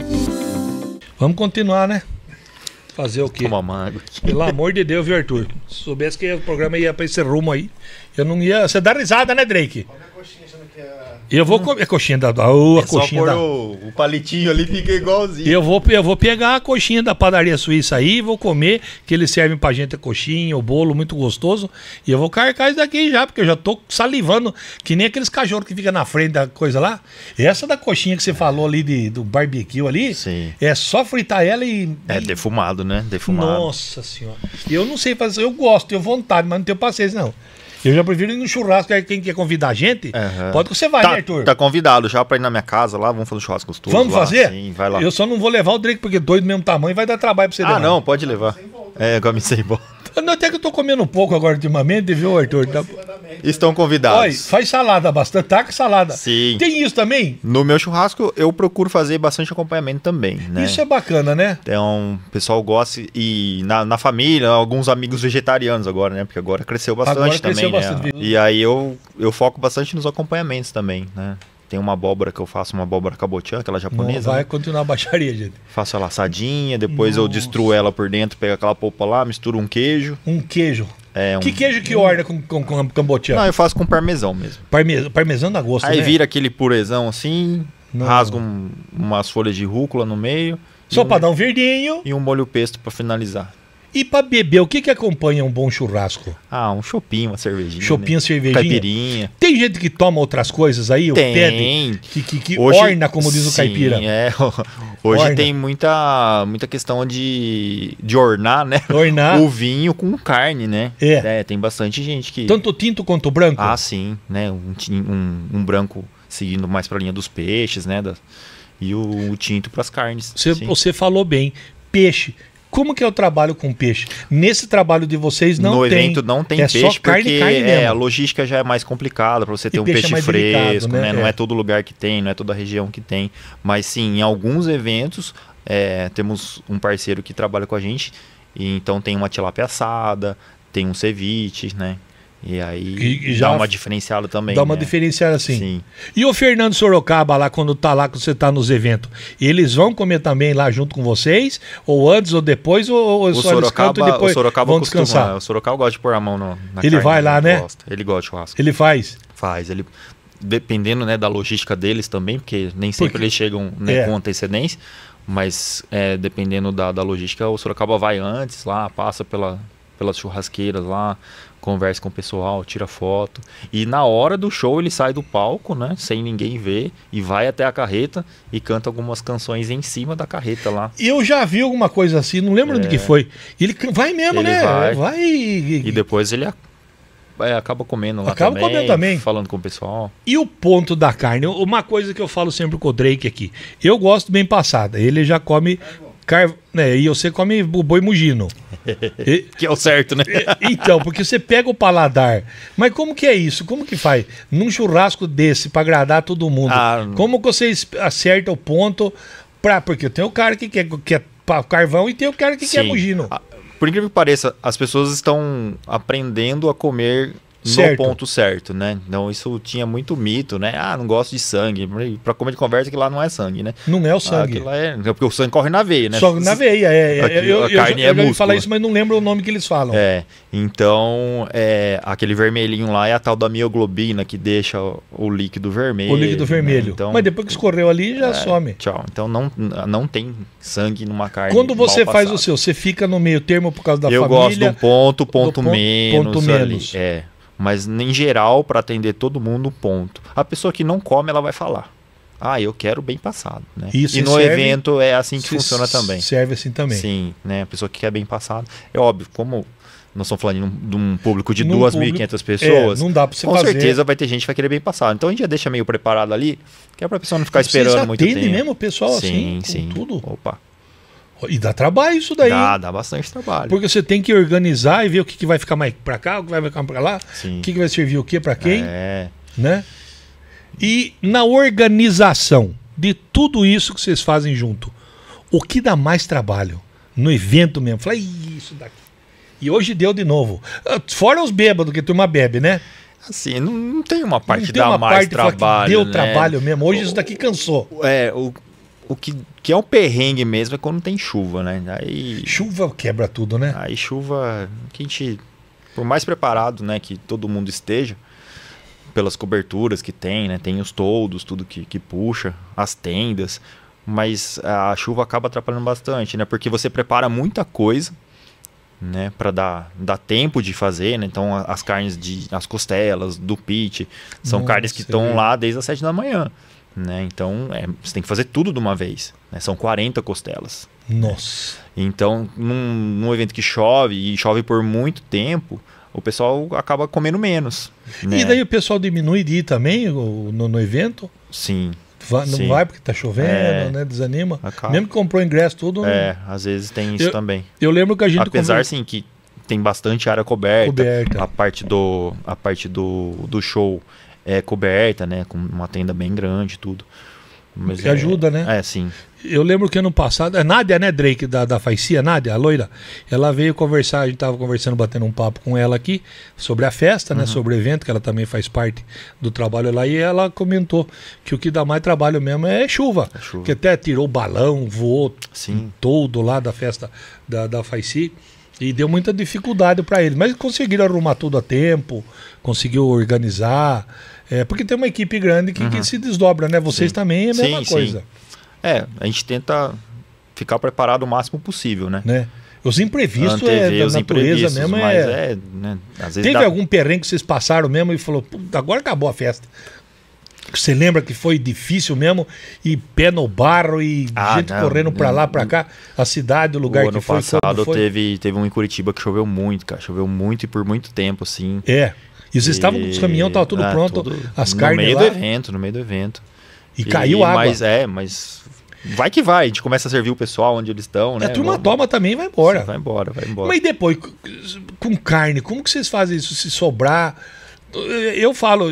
Vamos continuar, né? Fazer o quê? Tomar uma água. Pelo amor de Deus, viu, Arthur? Se soubesse que o programa ia pra esse rumo aí, eu não ia. Você dá risada, né, Drake? Eu vou hum. comer a coxinha da. Oh, a é coxinha só da... o, o palitinho ali fica igualzinho. Eu vou, eu vou pegar a coxinha da padaria suíça aí, vou comer, que eles servem pra gente a coxinha, o bolo muito gostoso. E eu vou carcar isso daqui já, porque eu já tô salivando, que nem aqueles cachorros que fica na frente da coisa lá. Essa da coxinha que você falou ali de, do barbecue ali, Sim. é só fritar ela e. É defumado, né? Defumado. Nossa senhora. Eu não sei fazer, eu gosto, tenho vontade, mas não tenho paciência, não. Eu já prefiro ir no churrasco, aí quem quer convidar a gente, uhum. pode que você vai, tá, né, Arthur? Tá convidado já pra ir na minha casa lá, vamos fazer um churrasco gostoso. Vamos lá, fazer? Sim, vai lá. Eu só não vou levar o Drake, porque dois do mesmo tamanho vai dar trabalho pra você ah, levar. Ah, não, pode levar. É, me sem bola até que eu tô comendo um pouco agora ultimamente, viu, Arthur? Tá... Estão convidados. Olha, faz salada bastante, taca salada. Sim. Tem isso também? No meu churrasco, eu procuro fazer bastante acompanhamento também, né? Isso é bacana, né? Então, o pessoal gosta e na, na família, alguns amigos vegetarianos agora, né? Porque agora cresceu bastante agora cresceu também, né? bastante. né? E aí eu, eu foco bastante nos acompanhamentos também, né? Tem uma abóbora que eu faço, uma abóbora cabotiã, aquela japonesa. Não, vai né? continuar a baixaria, gente. Faço a laçadinha depois Nossa. eu destruo ela por dentro, pego aquela polpa lá, misturo um queijo. Um queijo. É, um... Que queijo que orna com, com, com Não, eu faço com parmesão mesmo. Parmesão, parmesão da gosto, Aí né? vira aquele purezão assim, Não. um, umas folhas de rúcula no meio. Só um, pra dar um verdinho. E um molho pesto para finalizar. E para beber, o que, que acompanha um bom churrasco? Ah, um chopinho, uma cervejinha. Chopinho, né? cervejinha. Caipirinha. Tem gente que toma outras coisas aí, tem. pede, que, que, que hoje, orna, como diz o caipira. É, hoje orna. tem muita, muita questão de, de ornar, né? Ornar. O vinho com carne, né? É. é tem bastante gente que... Tanto tinto quanto branco? Ah, sim, né? Um, um, um branco seguindo mais para a linha dos peixes, né? Da, e o, o tinto para as carnes. Você, você falou bem. Peixe como que é o trabalho com peixe? Nesse trabalho de vocês não no tem. No evento não tem é peixe, carne, porque carne é, a logística já é mais complicada para você ter e um peixe, é peixe é fresco, delicado, né? né? Não é. é todo lugar que tem, não é toda região que tem. Mas sim, em alguns eventos é, temos um parceiro que trabalha com a gente, e então tem uma tilápia assada, tem um ceviche, né? E aí e dá uma diferenciada também. Dá uma né? diferenciada assim. Sim. E o Fernando Sorocaba lá, quando tá lá, quando você tá nos eventos, eles vão comer também lá junto com vocês? Ou antes ou depois? Ou, ou o só Sorocaba, eles depois o Sorocaba vão costuma, descansar? O Sorocaba gosta de pôr a mão no, na Ele carne, vai né? lá, ele né? Gosta. Ele gosta de churrasco. Ele faz? Faz. Ele, dependendo né, da logística deles também, porque nem sempre porque... eles chegam né, é. com antecedência. Mas é, dependendo da, da logística, o Sorocaba vai antes lá, passa pela, pelas churrasqueiras lá, conversa com o pessoal, tira foto. E na hora do show ele sai do palco, né? Sem ninguém ver, e vai até a carreta e canta algumas canções em cima da carreta lá. Eu já vi alguma coisa assim, não lembro é... que foi. Ele vai mesmo, ele né? Vai. vai e... e depois ele é, acaba comendo lá acaba também, comendo também, falando com o pessoal. E o ponto da carne, uma coisa que eu falo sempre com o Drake aqui, eu gosto bem passada, ele já come Car... É, e você come o boi mugino. E... que é o certo, né? então, porque você pega o paladar. Mas como que é isso? Como que faz? Num churrasco desse, para agradar todo mundo, ah, como que você acerta o ponto pra. Porque tem o cara que quer, quer é carvão e tem o cara que sim. quer mugino. Ah, por incrível que pareça, as pessoas estão aprendendo a comer certo. no ponto certo, né? Então isso tinha muito mito, né? Ah, não gosto de sangue. Para comer de conversa que lá não é sangue, né? Não é o sangue. Ah, lá é... Porque o sangue corre na veia, né? Só na veia, é, é. Aqui, eu, a carne é eu, é músculo. falar isso, mas não lembro o nome que eles falam. É. Então, é, aquele vermelhinho lá é a tal da mioglobina que deixa o, o líquido vermelho. O líquido né? vermelho. Né? Então, mas depois que escorreu ali, já é, some. Tchau. Então não, não tem sangue numa carne. Quando você faz o seu, você fica no meio termo por causa da eu família. Eu gosto de um ponto, ponto menos. Ponto menos. Ali. É. Mas em geral, para atender todo mundo, ponto. A pessoa que não come, ela vai falar. Ah, eu quero bem passado, né? Isso, e no serve, evento é assim que funciona também. Serve assim também. Sim, né? A pessoa que quer bem passado. É óbvio, como nós estamos falando de um público de 2.500 pessoas. É, não dá para você com fazer. Com certeza vai ter gente que vai querer bem passado. Então a gente já deixa meio preparado ali, que é para a pessoa não ficar Vocês esperando muito tempo. mesmo o pessoal sim, assim? Sim, sim. Tudo? Opa. E dá trabalho isso daí. Dá, dá bastante trabalho. Porque você tem que organizar e ver o que, que vai ficar mais para cá, o que vai ficar para lá, Sim. o que, que vai servir o que para quem. É. Né? E na organização de tudo isso que vocês fazem junto, o que dá mais trabalho? No evento mesmo. Fala, isso daqui. E hoje deu de novo. Ah, fora os bêbados, que uma bebe, né? Assim, não, não tem uma parte não tem uma mais parte trabalho. que deu né? trabalho mesmo. Hoje o, isso daqui cansou. É, o, o que, que é um perrengue mesmo é quando tem chuva, né? Aí, chuva quebra tudo, né? Aí chuva, que a gente, por mais preparado né, que todo mundo esteja, pelas coberturas que tem, né? Tem os toldos, tudo que, que puxa, as tendas, mas a chuva acaba atrapalhando bastante, né? Porque você prepara muita coisa, né? Para dar, dar tempo de fazer, né? Então as carnes de, as costelas do pit são Nossa, carnes que estão lá desde as 7 da manhã. Né? Então, é, você tem que fazer tudo de uma vez. Né? São 40 costelas. Nossa! Né? Então, num, num evento que chove, e chove por muito tempo, o pessoal acaba comendo menos. Né? E daí o pessoal diminui de ir também no, no evento? Sim. Vai, não sim. vai porque tá chovendo, é, né? Desanima. Acaba. Mesmo que comprou ingresso, tudo. Né? É, não... às vezes tem isso eu, também. Eu lembro que a gente. Apesar, comprou... sim, que tem bastante área coberta. Coberta. A parte do, a parte do, do show é, coberta, né? Com uma tenda bem grande e tudo. Mas que é, ajuda, né? É, sim. Eu lembro que ano passado, a é Nádia, né, Drake, da, da Faicia, Nádia, a loira, ela veio conversar, a gente tava conversando, batendo um papo com ela aqui, sobre a festa, né, uhum. né, sobre o evento, que ela também faz parte do trabalho lá, e ela comentou que o que dá mais trabalho mesmo é chuva. É chuva. Que até tirou balão, voou sim. todo lá da festa da, da Faicia. E deu muita dificuldade para ele, mas conseguiram arrumar tudo a tempo, conseguiu organizar, é, porque tem uma equipe grande que, uhum. que se desdobra, né? Vocês sim. também é a mesma sim, coisa. Sim. É, a gente tenta ficar preparado o máximo possível, né? né? Os imprevistos é da os natureza mesmo. É... é né? Teve dá... algum perrengue que vocês passaram mesmo e falou, agora acabou a festa. Você lembra que foi difícil mesmo? E pé no barro e ah, gente não, correndo para lá, para cá. A cidade, o lugar o que foi. No Ano passado foi? Teve, teve um em Curitiba que choveu muito, cara. Choveu muito e por muito tempo, assim. É. E vocês estavam com os caminhões estava tudo ah, pronto, tudo as carnes No meio do evento, no meio do evento. E, e caiu e, água. Mas é, mas vai que vai. A gente começa a servir o pessoal onde eles estão, né? A turma Logo. toma também vai embora. Sim, vai embora, vai embora. Mas depois, com carne, como que vocês fazem isso se sobrar... Eu falo,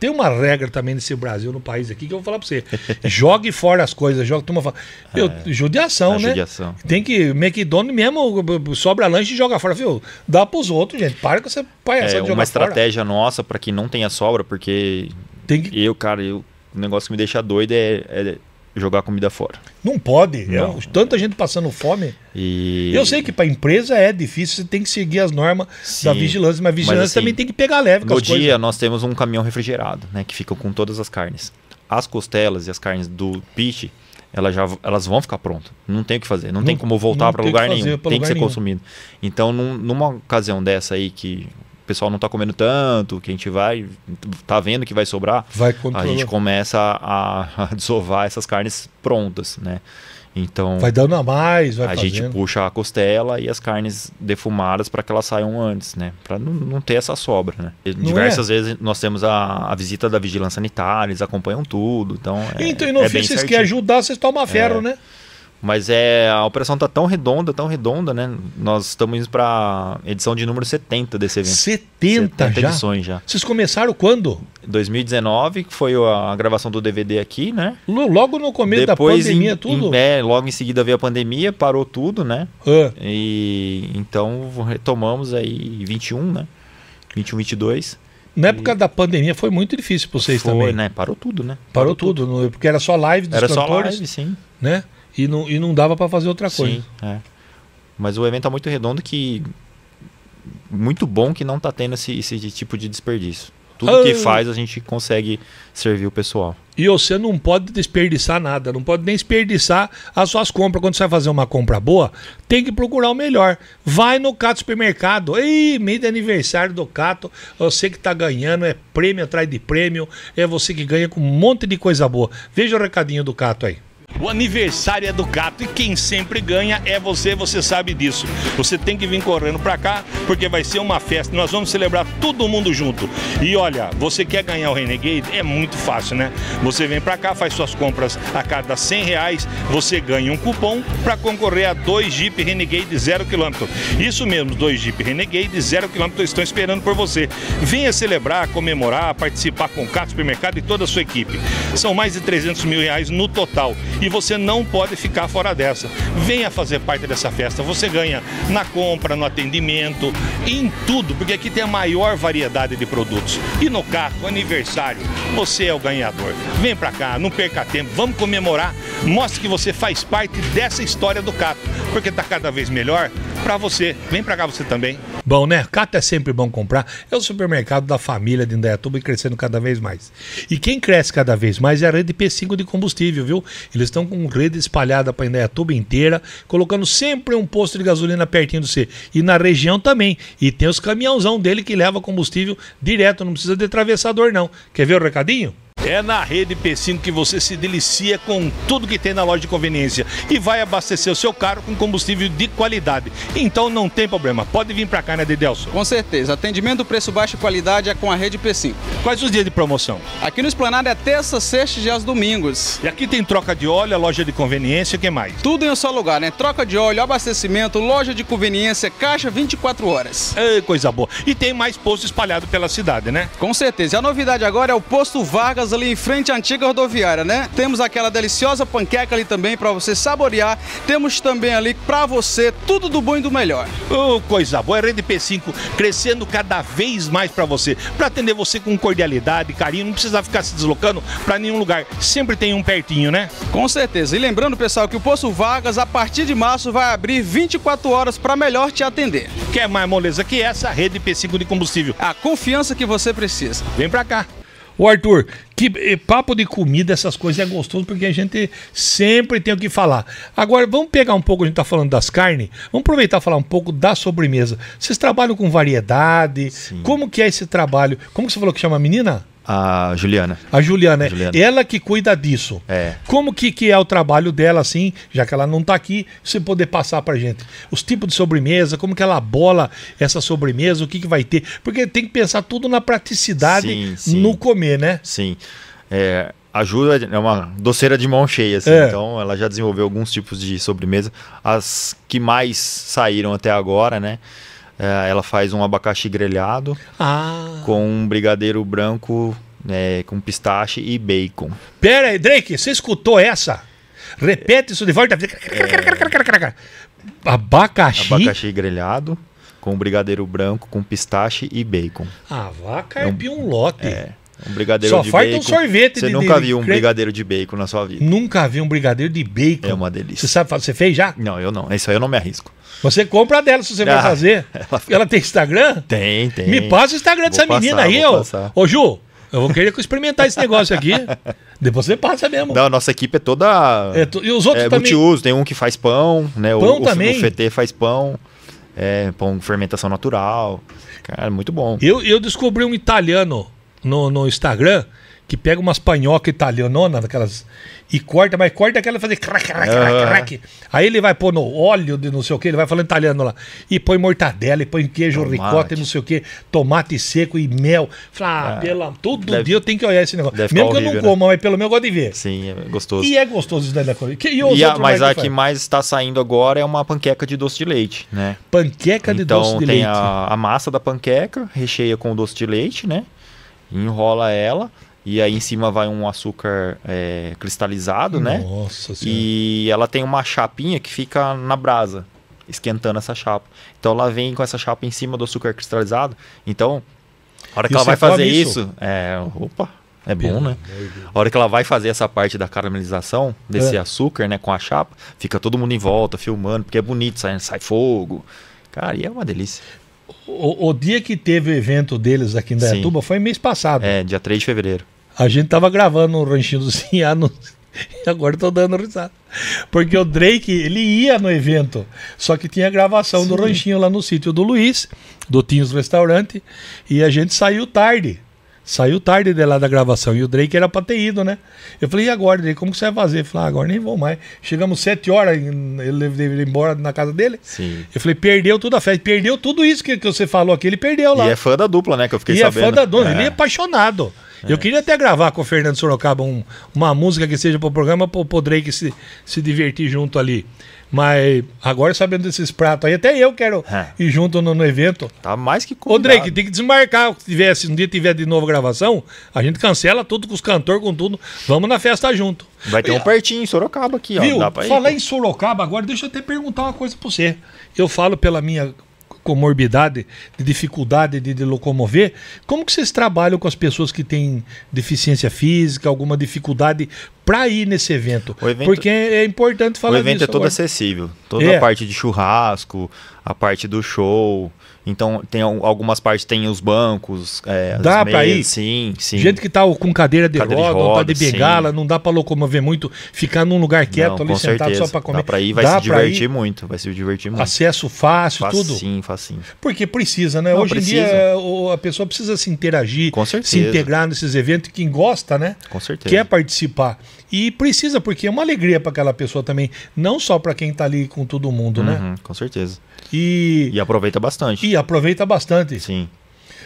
tem uma regra também nesse Brasil, no país aqui, que eu vou falar pra você. jogue fora as coisas, joga, turma fala. Meu, ah, judiação, é né? Judiação. Tem que. McDonald's mesmo, sobra lanche e joga fora. Viu? Dá pros outros, gente. Para com essa palhaçada é, de jogar Uma estratégia nossa para que não tenha sobra, porque. Tem que... Eu, cara, eu, o negócio que me deixa doido é, é jogar comida fora. Não pode. Não. É, tanta gente passando fome. E... Eu sei que para empresa é difícil, você tem que seguir as normas Sim, da vigilância, mas a vigilância mas assim, também tem que pegar leve com No dia coisas. nós temos um caminhão refrigerado, né, que fica com todas as carnes. As costelas e as carnes do piche elas já elas vão ficar prontas. Não tem o que fazer, não, não tem como voltar para lugar nenhum, tem lugar que ser nenhum. consumido. Então, num, numa ocasião dessa aí que pessoal não está comendo tanto, que a gente vai, tá vendo que vai sobrar, vai a gente começa a, a, desovar essas carnes prontas, né? Então vai dando a mais, vai a fazendo. gente puxa a costela e as carnes defumadas para que elas saiam antes, né? Para não, não, ter essa sobra, né? Não Diversas é. vezes nós temos a, a, visita da vigilância sanitária, eles acompanham tudo, então. É, então e no é fim vocês querem ajudar, vocês tomam é. ferro, é. né? Mas é a operação tá tão redonda, tão redonda, né? Nós estamos indo para edição de número 70 desse evento. 70, 70 já? edições já. Vocês começaram quando? 2019, que foi a gravação do DVD aqui, né? Logo no começo Depois, da pandemia, em, tudo? Em, é, logo em seguida veio a pandemia, parou tudo, né? Ah. E então retomamos aí 21, né? 21, 22. Na época e... da pandemia foi muito difícil para vocês foi, também. Foi, né? Parou tudo, né? Parou, Parou tudo, tudo, porque era só live dos era cantores. Era só live, sim. Né? E não, e não dava para fazer outra coisa. Sim, é. Mas o evento é muito redondo que. Muito bom que não tá tendo esse, esse tipo de desperdício. Tudo ah, que faz a gente consegue servir o pessoal. E você não pode desperdiçar nada, não pode nem desperdiçar as suas compras. Quando você vai fazer uma compra boa, tem que procurar o melhor. Vai no Cato Supermercado. Ei, meio de aniversário do Cato. Você que está ganhando, é prêmio atrás de prêmio. É você que ganha com um monte de coisa boa. Veja o recadinho do Cato aí. O aniversário é do gato e quem sempre ganha é você, você sabe disso. Você tem que vir correndo para cá porque vai ser uma festa. Nós vamos celebrar todo mundo junto. E olha, você quer ganhar o Renegade? É muito fácil, né? Você vem para cá, faz suas compras a cada 100 reais, você ganha um cupom para concorrer a dois Jeep Renegade 0 km. Isso mesmo, dois Jeep Renegade 0 km estão esperando por você. Venha celebrar, comemorar, participar com o Cato Supermercado e toda a sua equipe. São mais de 300 mil reais no total e você não pode ficar fora dessa. Venha fazer parte dessa festa. Você ganha na compra, no atendimento, em tudo, porque aqui tem a maior variedade de produtos. E no carro, aniversário, você é o ganhador. Vem para cá, não perca tempo, vamos comemorar. Mostre que você faz parte dessa história do Cato, porque está cada vez melhor para você. Vem para cá você também. Bom, né? Cato é sempre bom comprar. É o supermercado da família de Indaiatuba e crescendo cada vez mais. E quem cresce cada vez mais é a rede P5 de combustível, viu? Eles eles estão com rede espalhada para a tuba inteira, colocando sempre um posto de gasolina pertinho do C. E na região também. E tem os caminhãozão dele que leva combustível direto, não precisa de atravessador não. Quer ver o recadinho? É na rede Pecino que você se delicia com tudo que tem na loja de conveniência e vai abastecer o seu carro com combustível de qualidade. Então não tem problema, pode vir para cá, né, Dedelson? Com certeza. Atendimento, preço baixo e qualidade é com a rede P5. Quais os dias de promoção? Aqui no Esplanada é terça, sexta e aos domingos. E aqui tem troca de óleo, loja de conveniência, o que mais? Tudo em um só lugar, né? Troca de óleo, abastecimento, loja de conveniência, caixa 24 horas. É coisa boa. E tem mais posto espalhado pela cidade, né? Com certeza. E a novidade agora é o posto Vargas ali em frente à antiga rodoviária, né? Temos aquela deliciosa panqueca ali também para você saborear. Temos também ali para você tudo do bom e do melhor. Oh, coisa boa, é RDP5 crescendo cada vez mais para você, para atender você com cordialidade, carinho, não precisa ficar se deslocando para nenhum lugar. Sempre tem um pertinho, né? Com certeza. E lembrando, pessoal, que o Poço Vagas a partir de março vai abrir 24 horas para melhor te atender. Quer mais moleza que essa rede P5 de combustível? A confiança que você precisa. Vem para cá. Arthur, que eh, papo de comida, essas coisas é gostoso porque a gente sempre tem o que falar. Agora, vamos pegar um pouco, a gente está falando das carnes, vamos aproveitar e falar um pouco da sobremesa. Vocês trabalham com variedade? Sim. Como que é esse trabalho? Como que você falou que chama a menina? A Juliana. A Juliana, a é Juliana. ela que cuida disso. É. Como que, que é o trabalho dela, assim, já que ela não está aqui, você poder passar pra gente? Os tipos de sobremesa, como que ela bola essa sobremesa, o que, que vai ter? Porque tem que pensar tudo na praticidade sim, sim. no comer, né? Sim. É, a Ju é uma doceira de mão cheia, assim, é. então ela já desenvolveu alguns tipos de sobremesa. As que mais saíram até agora, né? É, ela faz um abacaxi grelhado ah. com um brigadeiro branco né, com pistache e bacon. Pera aí, Drake, você escutou essa? Repete isso de volta. É... Abacaxi. Abacaxi grelhado com brigadeiro branco com pistache e bacon. a vaca é, é um, um lote. É. Um brigadeiro Só de falta bacon. um sorvete Você de, nunca de, viu um brigadeiro de bacon na sua vida. Nunca vi um brigadeiro de bacon. É uma delícia. Você sabe, você fez já? Não, eu não. Isso aí eu não me arrisco. Você compra dela se você ah, vai fazer. Ela... ela... tem Instagram? Tem, tem. Me passa o Instagram vou dessa passar, menina aí, ó. Ô, Ju, eu vou querer experimentar esse negócio aqui. Depois você passa mesmo. Não, a nossa equipe é toda. É, E os outros é, também. multiuso, tem um que faz pão, né? Pão o, também. O FT faz pão. É, pão fermentação natural. Cara, muito bom. Eu, eu descobri um italiano no, no Instagram que pega umas panhocas italianonas daquelas. E corta, mas corta aquela e fazer crac, crac, crac, crac. Aí ele vai pôr no óleo de não sei o que, ele vai falando italiano lá. E põe mortadela, e põe queijo tomate. ricota e não sei o que, tomate seco e mel. Fala, ah, é. todo deve, dia eu tenho que olhar esse negócio. Mesmo que eu não né? coma, mas pelo menos eu gosto de ver. Sim, é gostoso. E é gostoso isso daí da coisa E, e a, é mas a que, que mais está saindo agora é uma panqueca de doce de leite, né? Panqueca de então, doce de leite. Então tem a, a massa da panqueca, recheia com doce de leite, né? enrola ela e aí em cima vai um açúcar é, cristalizado, né? Nossa né? senhora. E ela tem uma chapinha que fica na brasa, esquentando essa chapa. Então ela vem com essa chapa em cima do açúcar cristalizado. Então, a hora que e ela vai fazer isso? é, opa, é bom, né? A hora que ela vai fazer essa parte da caramelização desse é. açúcar, né, com a chapa, fica todo mundo em volta filmando, porque é bonito, sai, sai fogo. Cara, e é uma delícia. O, o dia que teve o evento deles aqui em Dayatuba foi mês passado. É, dia 3 de fevereiro. A gente tava gravando um ranchinho do Sinhá no, Agora tô dando risada. Porque o Drake, ele ia no evento, só que tinha gravação Sim. do ranchinho lá no sítio do Luiz, do Tinhos Restaurante, e a gente saiu tarde. Saiu tarde de lá da gravação e o Drake era pra ter ido, né? Eu falei, e agora, Drake, como que você vai fazer? Ele falou, ah, agora nem vou mais. Chegamos sete horas, ele deve ir embora na casa dele. Sim. Eu falei, perdeu toda a festa, perdeu tudo isso que, que você falou aqui, ele perdeu lá. E é fã da dupla, né? Que eu fiquei e é sabendo. é fã da dupla, é. ele é, é apaixonado. É. Eu queria até gravar com o Fernando Sorocaba um, uma música que seja pro programa pro, pro Drake se, se divertir junto ali. Mas agora sabendo desses pratos aí, até eu quero é. ir junto no, no, evento. Tá mais que convidado. Ô, Drake, tem que desmarcar. Se, tiver, se um dia tiver de novo gravação, a gente cancela tudo com os cantores, com tudo. Vamos na festa junto. Vai ter um pertinho em Sorocaba aqui, ó. Viu? Falar em Sorocaba agora, deixa eu até perguntar uma coisa pra você. Eu falo pela minha comorbidade, de dificuldade de, de locomover. Como que vocês trabalham com as pessoas que têm deficiência física, alguma dificuldade para ir nesse evento. evento? Porque é, é importante falar disso. O evento é todo agora. acessível. Toda é. a parte de churrasco, a parte do show, então tem algumas partes tem os bancos, é, dá para ir, sim, sim. Gente que tá com cadeira de cadeira roda, de roda, tá de begala, sim. não dá para locomover muito, ficar num lugar quieto não, ali sentado certeza. só para comer. Dá para ir, vai dá se divertir ir. muito, vai se divertir muito. Acesso fácil, facinho, tudo. Sim, facinho. Porque precisa, né? Não, Hoje precisa. em dia a pessoa precisa se interagir, se integrar nesses eventos quem gosta, né? Com certeza. Quer participar. E precisa, porque é uma alegria para aquela pessoa também, não só para quem está ali com todo mundo, né? uhum, né? Com certeza. E... e aproveita bastante. E aproveita bastante. Sim.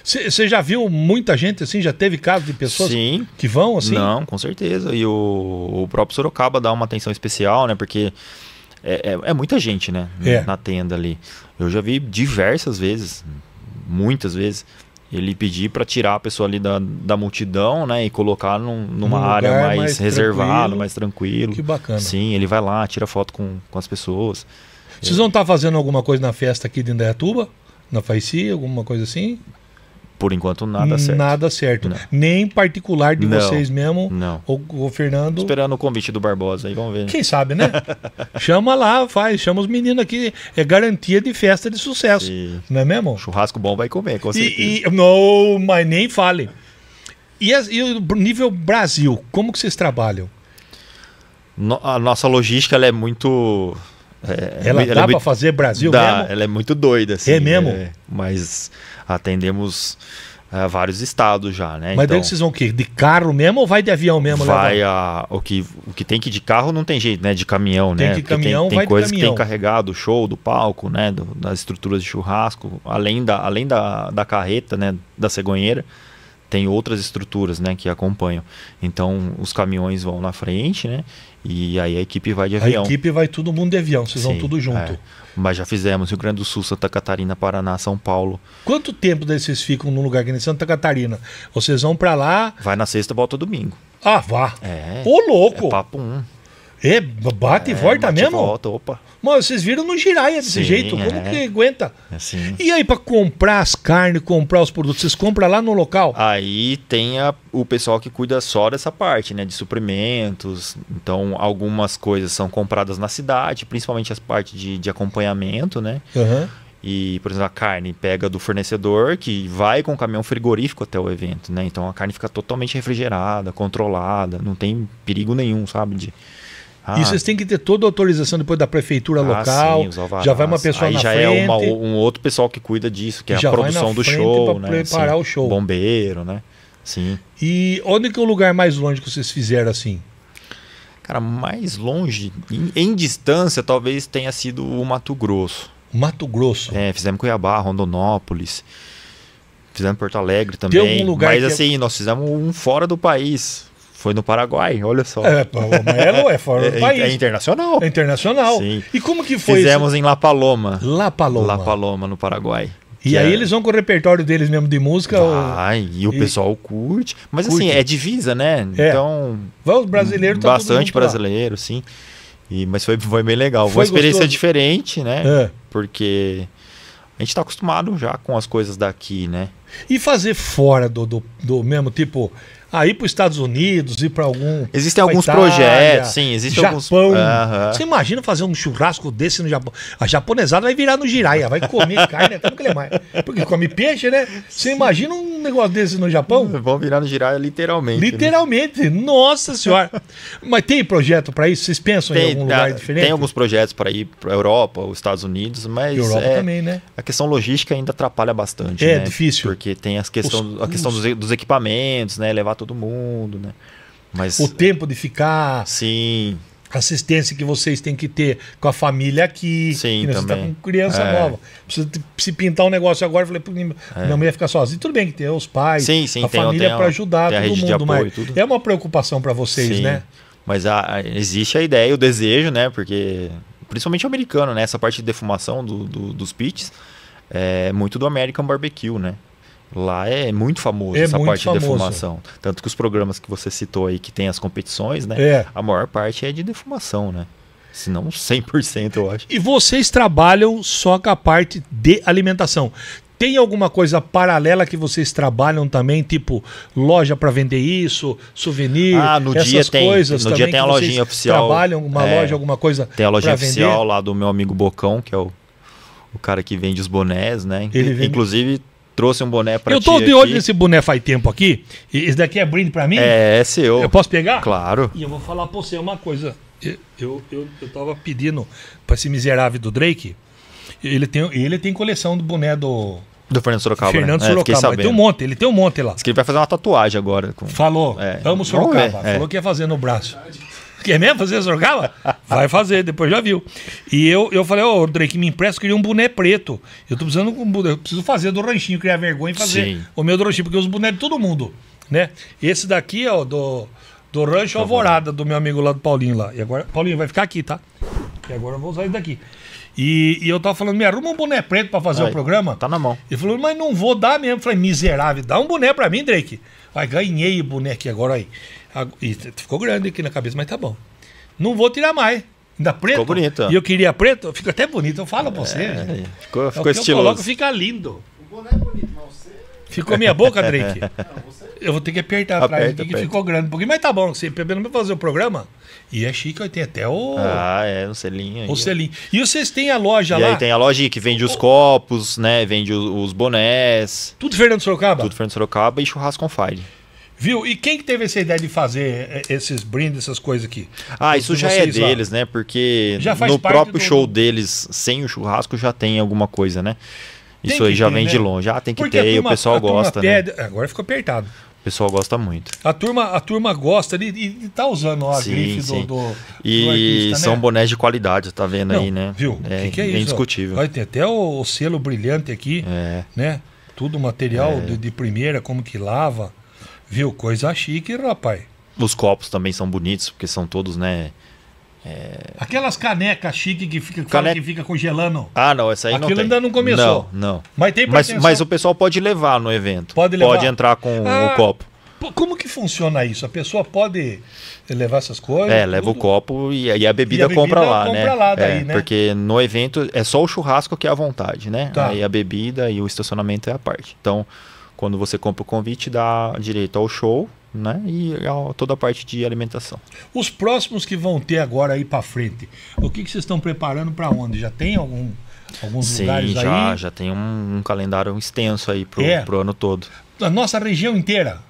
Você já viu muita gente assim? Já teve casos de pessoas Sim. que vão assim? Não, com certeza. E o, o próprio Sorocaba dá uma atenção especial, né? Porque é, é, é muita gente, né? É. Na tenda ali. Eu já vi diversas vezes, muitas vezes ele pedir para tirar a pessoa ali da, da multidão, né, e colocar num, numa um área mais, mais reservada, mais tranquilo. Que bacana. Sim, ele vai lá, tira foto com, com as pessoas. Vocês vão estar tá fazendo alguma coisa na festa aqui de Indaiatuba? Na Faici, alguma coisa assim? Por enquanto, nada certo. Nada certo. Não. Nem particular de não, vocês mesmo. Não. O, o Fernando. esperando o convite do Barbosa aí, vamos ver. Quem sabe, né? chama lá, faz, chama os meninos aqui. É garantia de festa de sucesso. Sim. Não é mesmo? Churrasco bom vai comer, com certeza. E, e, não, mas nem fale. E, e o nível Brasil, como que vocês trabalham? No, a nossa logística é muito. É, ela, ela é dá é para fazer Brasil dá, mesmo? Ela é muito doida, assim. É mesmo? É, mas atendemos uh, vários estados já, né? Mas então, daí vocês vão o quê? De carro mesmo ou vai de avião mesmo? Vai a, o, que, o que tem que de carro não tem jeito, né? De caminhão, tem né? Que caminhão, tem, tem coisas que tem carregado, show do palco, né? Do, das estruturas de churrasco, além da, além da, da carreta, né? Da cegonheira tem outras estruturas né, que acompanham. Então, os caminhões vão na frente, né? E aí a equipe vai de avião. A equipe vai todo mundo de avião, vocês Sim, vão tudo junto. É. Mas já fizemos Rio Grande do Sul, Santa Catarina, Paraná, São Paulo. Quanto tempo daí vocês ficam num lugar aqui em Santa Catarina? Vocês vão para lá. Vai na sexta, volta domingo. Ah, vá. É. Ô, louco! É papo um. É, bate e é, volta bate mesmo? Volta, opa. Mas vocês viram no giraia desse Sim, jeito, como é. que aguenta? Assim. E aí, para comprar as carnes, comprar os produtos, vocês compram lá no local? Aí tem a, o pessoal que cuida só dessa parte, né? De suprimentos. Então, algumas coisas são compradas na cidade, principalmente as partes de, de acompanhamento, né? Uhum. E, por exemplo, a carne pega do fornecedor que vai com o caminhão frigorífico até o evento, né? Então a carne fica totalmente refrigerada, controlada, não tem perigo nenhum, sabe? De ah. Isso têm que ter toda a autorização depois da prefeitura ah, local. Sim, já vai uma pessoa Aí na já frente. é uma, um outro pessoal que cuida disso, que é a produção do show, né? Preparar sim. o show. Bombeiro, né? Sim. E onde que é o lugar mais longe que vocês fizeram assim? Cara, mais longe, em, em distância, talvez tenha sido o Mato Grosso. Mato Grosso. É, fizemos Cuiabá, Rondonópolis. Fizemos Porto Alegre também. Tem algum lugar mas é assim, nós fizemos um fora do país. Foi no Paraguai, olha só. É, é, é fora é do é, país. É internacional. É internacional. Sim. E como que foi Fizemos isso? em La Paloma. La Paloma. La Paloma, no Paraguai. E aí é... eles vão com o repertório deles mesmo de música. Vai, ou... e o pessoal e... curte. Mas assim, curte. assim, é divisa, né? É. Então. Vai, os brasileiros tá Bastante brasileiro, lá. sim. E, mas foi, foi bem legal. Foi uma experiência gostoso. diferente, né? É. Porque a gente tá acostumado já com as coisas daqui, né? E fazer fora do, do, do mesmo tipo aí ah, para os Estados Unidos e para algum. Existem alguns Itália, projetos, sim, existem Japão. alguns. Uhum. Você imagina fazer um churrasco desse no Japão? A japonesada vai virar no giraia, vai comer carne até não querer mais. Porque come peixe, né? Você imagina um negócio desse no Japão? Vão virar no girar literalmente. Literalmente, né? nossa senhora. Mas tem projeto para isso? Vocês pensam tem, em algum lugar tá. diferente? Tem alguns projetos para ir para Europa, os Estados Unidos, mas Europa é, também, né? A questão logística ainda atrapalha bastante. É né? difícil. Porque tem as questão, os, a questão os... dos, equipamentos, né? Levar todo mundo, né? Mas, o tempo de ficar. Sim assistência que vocês têm que ter com a família aqui. Sim, que você está com criança é. nova. Precisa se pintar um negócio agora, eu falei, é. minha mãe ia ficar sozinha. Tudo bem que tem os pais, sim, sim, a tem, família para ajudar todo mundo, mas tudo. é uma preocupação para vocês, sim. né? Mas a, a, existe a ideia, o desejo, né? Porque, principalmente o americano, né? Essa parte de defumação do, do, dos pits é muito do American Barbecue, né? Lá é muito famoso é essa muito parte famoso. de defumação. Tanto que os programas que você citou aí, que tem as competições, né? É. A maior parte é de defumação, né? Se não 100%, eu acho. E vocês trabalham só com a parte de alimentação. Tem alguma coisa paralela que vocês trabalham também, tipo loja para vender isso, souvenir, ah, no essas dia tem, coisas no também? Dia tem a lojinha oficial. Trabalham uma é, loja, alguma coisa? Tem a loja oficial vender? lá do meu amigo Bocão, que é o, o cara que vende os bonés, né? Ele Inclusive trouxe um boné pra Eu tô de olho nesse boné faz tempo aqui. Esse daqui é brinde pra mim? É, é seu. Eu posso pegar? Claro. E eu vou falar pra você uma coisa. Eu, eu, eu, eu tava pedindo pra esse miserável do Drake. Ele tem, ele tem coleção do boné do. Do Fernando Sorocaba. Né? Fernando né? Sorocaba. É, tem um monte, ele tem um monte lá. Diz que ele vai fazer uma tatuagem agora. Com... Falou. É. Amo Sorocaba. É. Falou que ia fazer no braço. É Quer mesmo fazer essa jogada? Vai fazer, depois já viu. E eu, eu falei, ô, oh, Drake, me empresta, eu queria um boné preto. Eu tô precisando um boné, eu preciso fazer do ranchinho, criar vergonha e fazer Sim. o meu do ranchinho, porque eu uso boné é de todo mundo, né? Esse daqui, ó, do, do Rancho tá Alvorada, do meu amigo lá do Paulinho lá. E agora, Paulinho, vai ficar aqui, tá? E agora eu vou sair daqui. E, e, eu tava falando, me arruma um boné preto para fazer Aí, o programa. Tá na mão. Ele falou, mas não vou dar mesmo. Eu falei, miserável, dá um boné para mim, Drake. Ai, ganhei o boneco agora aí. ficou grande aqui na cabeça, mas tá bom. Não vou tirar mais. Ainda preto. Ficou bonito. E eu queria preto, fica até bonito. Eu falo pra é, você. Ficou, é ficou é, estiloso. Eu coloco, fica lindo. O boneco é bonito, mas Ficou minha boca, Drake? Eu vou ter que apertar atrás aqui, que ficou grande um pouquinho. Mas tá bom, você pelo menos fazer o programa. E é chique, tem até o. Ah, é, o selinho. Aí, selinho. E vocês têm a loja e lá? E aí tem a loja que vende os copos, né? Vende os bonés. Tudo Fernando Sorocaba? Tudo Fernando Sorocaba e churrasco on fire. Viu? E quem que teve essa ideia de fazer é, esses brindes, essas coisas aqui? Ah, isso já é deles, lá. né? Porque no próprio do... show deles, sem o churrasco, já tem alguma coisa, né? Isso aí já ter, vem né? de longe. Ah, tem que Porque ter, turma, o pessoal gosta, né? agora ficou apertado. O pessoal gosta muito. A turma, a turma gosta ali e tá usando a sim, grife sim. do, do, E do artista, são né? bonés de qualidade, tá vendo Não, aí, né? Viu? É, que que é isso? Olha, tem até o, o, selo brilhante aqui, é. né? Tudo material é. de, de primeira, como que lava. Viu? Coisa chique, rapaz. Os copos também são bonitos, porque são todos, né? É... Aquelas canecas chique que fica, Cane... que fica congelando. Ah, não, essa aí Aquilo não ainda não começou. Não, não. Mas tem mas, mas o pessoal pode levar no evento. Pode levar. Pode entrar com ah, o copo. Como que funciona isso? A pessoa pode levar essas coisas? É, leva tudo? o copo e, e a bebida, e a bebida compra lá, compra né? Lá daí, é, né? Porque no evento é só o churrasco que é à vontade, né? Tá. Aí a bebida e o estacionamento é a parte. Então, quando você compra o convite, dá direito ao show, né? E é toda a parte de alimentação. Os próximos que vão ter agora aí para frente, o que, que vocês estão preparando para onde? Já tem algum alguns Sim, lugares já, aí? já tem um, um calendário extenso aí pro, é. pro ano todo. A nossa região inteira?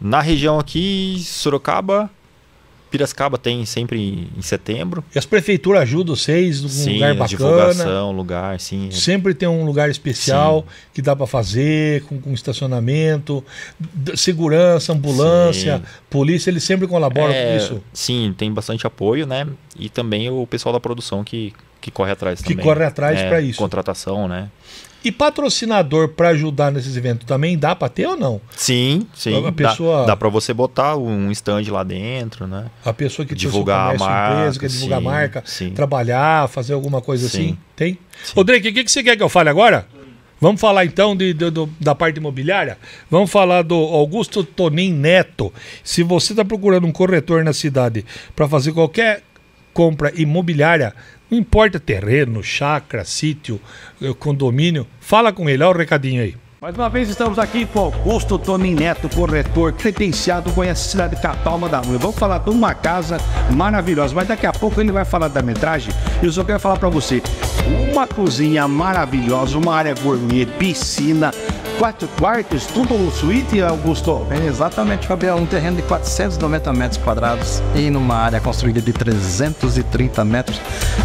Na região aqui, Sorocaba, Piracicaba tem sempre em setembro. E as prefeituras ajudam vocês num sim, lugar bacana. divulgação, lugar, sim. Sempre tem um lugar especial sim. que dá para fazer, com, com estacionamento, segurança, ambulância, sim. polícia, eles sempre colaboram é, com isso? Sim, tem bastante apoio, né? E também o pessoal da produção que, que corre atrás que também. Que corre atrás é, para isso. Contratação, né? E patrocinador para ajudar nesses eventos também dá para ter ou não? Sim, sim. A pessoa, dá, dá para você botar um stand lá dentro, né? A pessoa que divulgar comércio, a marca, empresa, quer divulgar sim, a marca, sim. trabalhar, fazer alguma coisa sim. assim. Tem? Sim. Ô, Drake, o que, que você quer que eu fale agora? Vamos falar então de, de, de, da parte imobiliária? Vamos falar do Augusto Tonin Neto. Se você está procurando um corretor na cidade para fazer qualquer compra imobiliária, não importa terreno, chácara, sítio, eh, condomínio. Fala com ele, olha o recadinho aí. Mais uma vez estamos aqui com Augusto Tonin Neto, corretor credenciado, conhece a cidade de Catalma da Lua. Vamos falar de uma casa maravilhosa, mas daqui a pouco ele vai falar da metragem. e Eu só quero falar para você, uma cozinha maravilhosa, uma área gourmet, piscina, quatro quartos, tudo suíte, Augusto? É exatamente, Fabião. Um terreno de 490 metros quadrados e numa área construída de 330 metros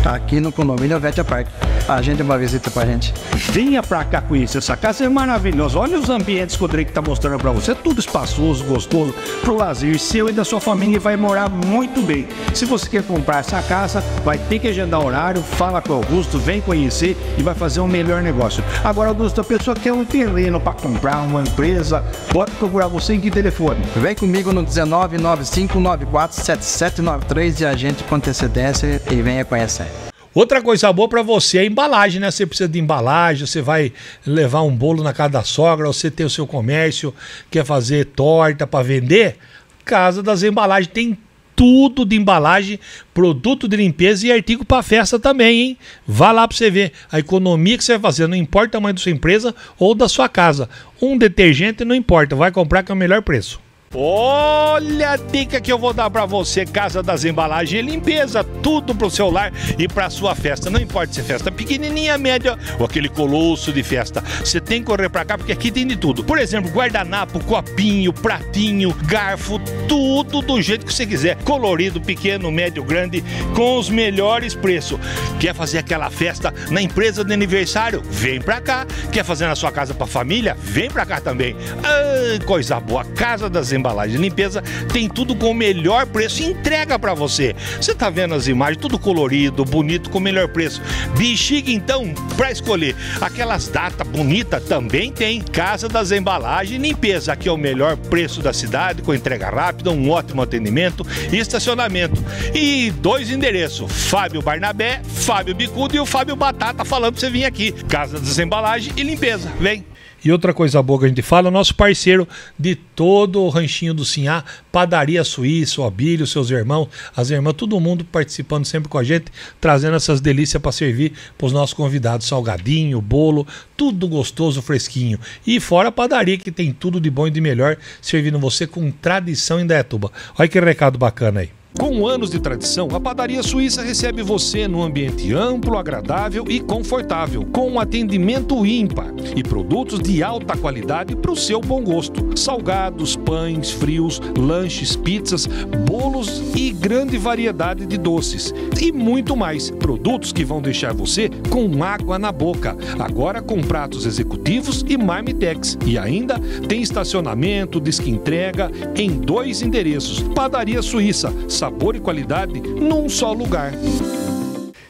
aqui no condomínio Vetia Park. Agende uma visita pra gente. Venha pra cá conhecer essa casa, é maravilhosa. Olha os ambientes que o Drake tá mostrando pra você. É tudo espaçoso, gostoso, pro lazer seu e da sua família e vai morar muito bem. Se você quer comprar essa casa, vai ter que agendar horário, fala com o Augusto, vem conhecer e vai fazer um melhor negócio. Agora, Augusto, a pessoa quer um terreno querendo para comprar uma empresa, pode procurar você em que telefone? Vem comigo no 19955947793 e a gente com antecedência e venha conhecer. Outra coisa boa para você é a embalagem, né? Você precisa de embalagem, você vai levar um bolo na casa da sogra, você tem o seu comércio, quer fazer torta para vender. Casa das Embalagens tem tudo de embalagem, produto de limpeza e artigo para festa também, hein? Vá lá para você ver a economia que você vai fazer, não importa o tamanho da sua empresa ou da sua casa. Um detergente não importa, vai comprar com é o melhor preço. Olha a dica que eu vou dar para você, Casa das Embalagens e Limpeza, tudo pro seu lar e pra sua festa. Não importa se é festa pequenininha, média ou aquele colosso de festa. Você tem que correr para cá porque aqui tem de tudo. Por exemplo, guardanapo, copinho, pratinho, garfo, tudo do jeito que você quiser. Colorido, pequeno, médio, grande, com os melhores preços. Quer fazer aquela festa na empresa de aniversário? Vem pra cá. Quer fazer na sua casa pra família? Vem pra cá também. Ah, coisa boa, Casa das Embalagens embalagens de limpeza, tem tudo com o melhor preço entrega para você. Você tá vendo as imagens, tudo colorido, bonito, com o melhor preço. Bexiga, então, para escolher. Aquelas datas bonitas também tem. Casa das Embalagens Limpeza. Aqui é o melhor preço da cidade, com entrega rápida, um ótimo atendimento e estacionamento. E dois endereços: Fábio Barnabé, Fábio Bicudo e o Fábio Batata falando pra você vir aqui. Casa das Embalagens e Limpeza. Vem! E outra coisa boa que a gente fala, nosso parceiro de todo o ranchinho do Sinhá, Padaria Suíça, o Abílio, seus irmãos, as irmãs, todo mundo participando sempre com a gente, trazendo essas delícias para servir para os nossos convidados, salgadinho, bolo, tudo gostoso, fresquinho. E fora a padaria que tem tudo de bom e de melhor, servindo você com tradição em Detuba. Olha que recado bacana aí. Com anos de tradição, a padaria suíça recebe você num ambiente amplo, agradável e confortável, com um atendimento ímpar e produtos de alta qualidade para o seu bom gosto. Salgados, pães, frios, lanches, pizzas, bolos e grande variedade de doces. E muito mais, produtos que vão deixar você com água na boca. Agora com pratos executivos e marmitex. E ainda tem estacionamento, disque entrega em dois endereços. Padaria Suíça, sabor e qualidade num só lugar.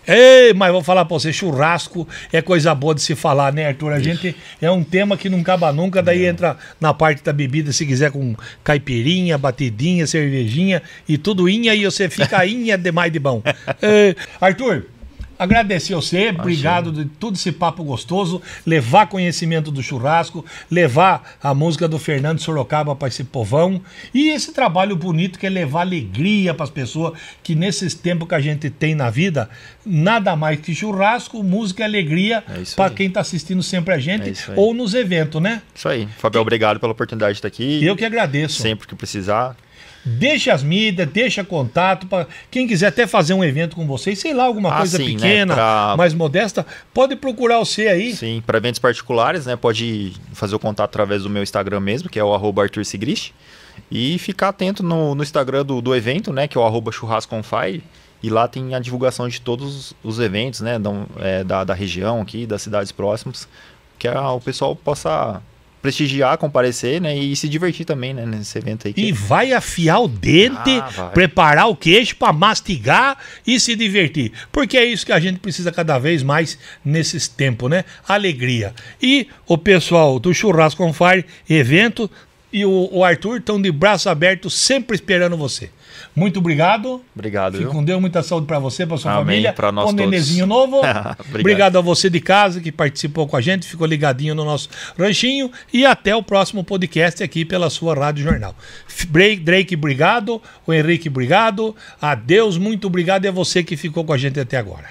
Ei, mas vou falar pra você, churrasco é coisa boa de se falar, né, Arthur? A Isso. gente é um tema que não acaba nunca, daí entra na parte da bebida, se quiser, com caipirinha, batidinha, cervejinha e tudo inha, e você fica inha demais de bom. Ei, Arthur, Agradecer a você, Imagina. obrigado de todo esse papo gostoso, levar conhecimento do churrasco, levar a música do Fernando Sorocaba para esse povão e esse trabalho bonito que é levar alegria para as pessoas que nesses tempos que a gente tem na vida, nada mais que churrasco, música e alegria é para quem está assistindo sempre a gente é ou nos eventos, né? Isso aí. Fabio, obrigado pela oportunidade de estar aqui. Eu que agradeço. Sempre que precisar, Deixa as mídias, deixa contato para quem quiser até fazer um evento com vocês, sei lá, alguma ah, coisa sim, né, pequena, né? pra... mais modesta, pode procurar você aí. Sim, para eventos particulares, né? Pode fazer o contato através do meu Instagram mesmo, que é o arroba Arthur Sigrist, e ficar atento no, no Instagram do, do, evento, né? Que é o arroba churrasconfire. E lá tem a divulgação de todos os eventos, né? Da, é, da, da região aqui, das cidades próximas, que a, é o pessoal possa prestigiar, comparecer, né? E se divertir também, né? Nesse evento aí. Que... E é- vai afiar o dente, ah, preparar o queijo para mastigar e se divertir. Porque é isso que a gente precisa cada vez mais nesses tempos, né? Alegria. E o pessoal do Churrasco on Fire evento e o, o Arthur estão de braço aberto, sempre esperando você. Muito obrigado. Obrigado. Fique viu? com Deus, muita saúde para você, para sua Amém, família. Para nós um todos. nenezinho novo. obrigado. obrigado a você de casa que participou com a gente, ficou ligadinho no nosso ranchinho e até o próximo podcast aqui pela sua Rádio Jornal. Drake, obrigado. O Henrique, obrigado. Adeus, muito obrigado e a é você que ficou com a gente até agora.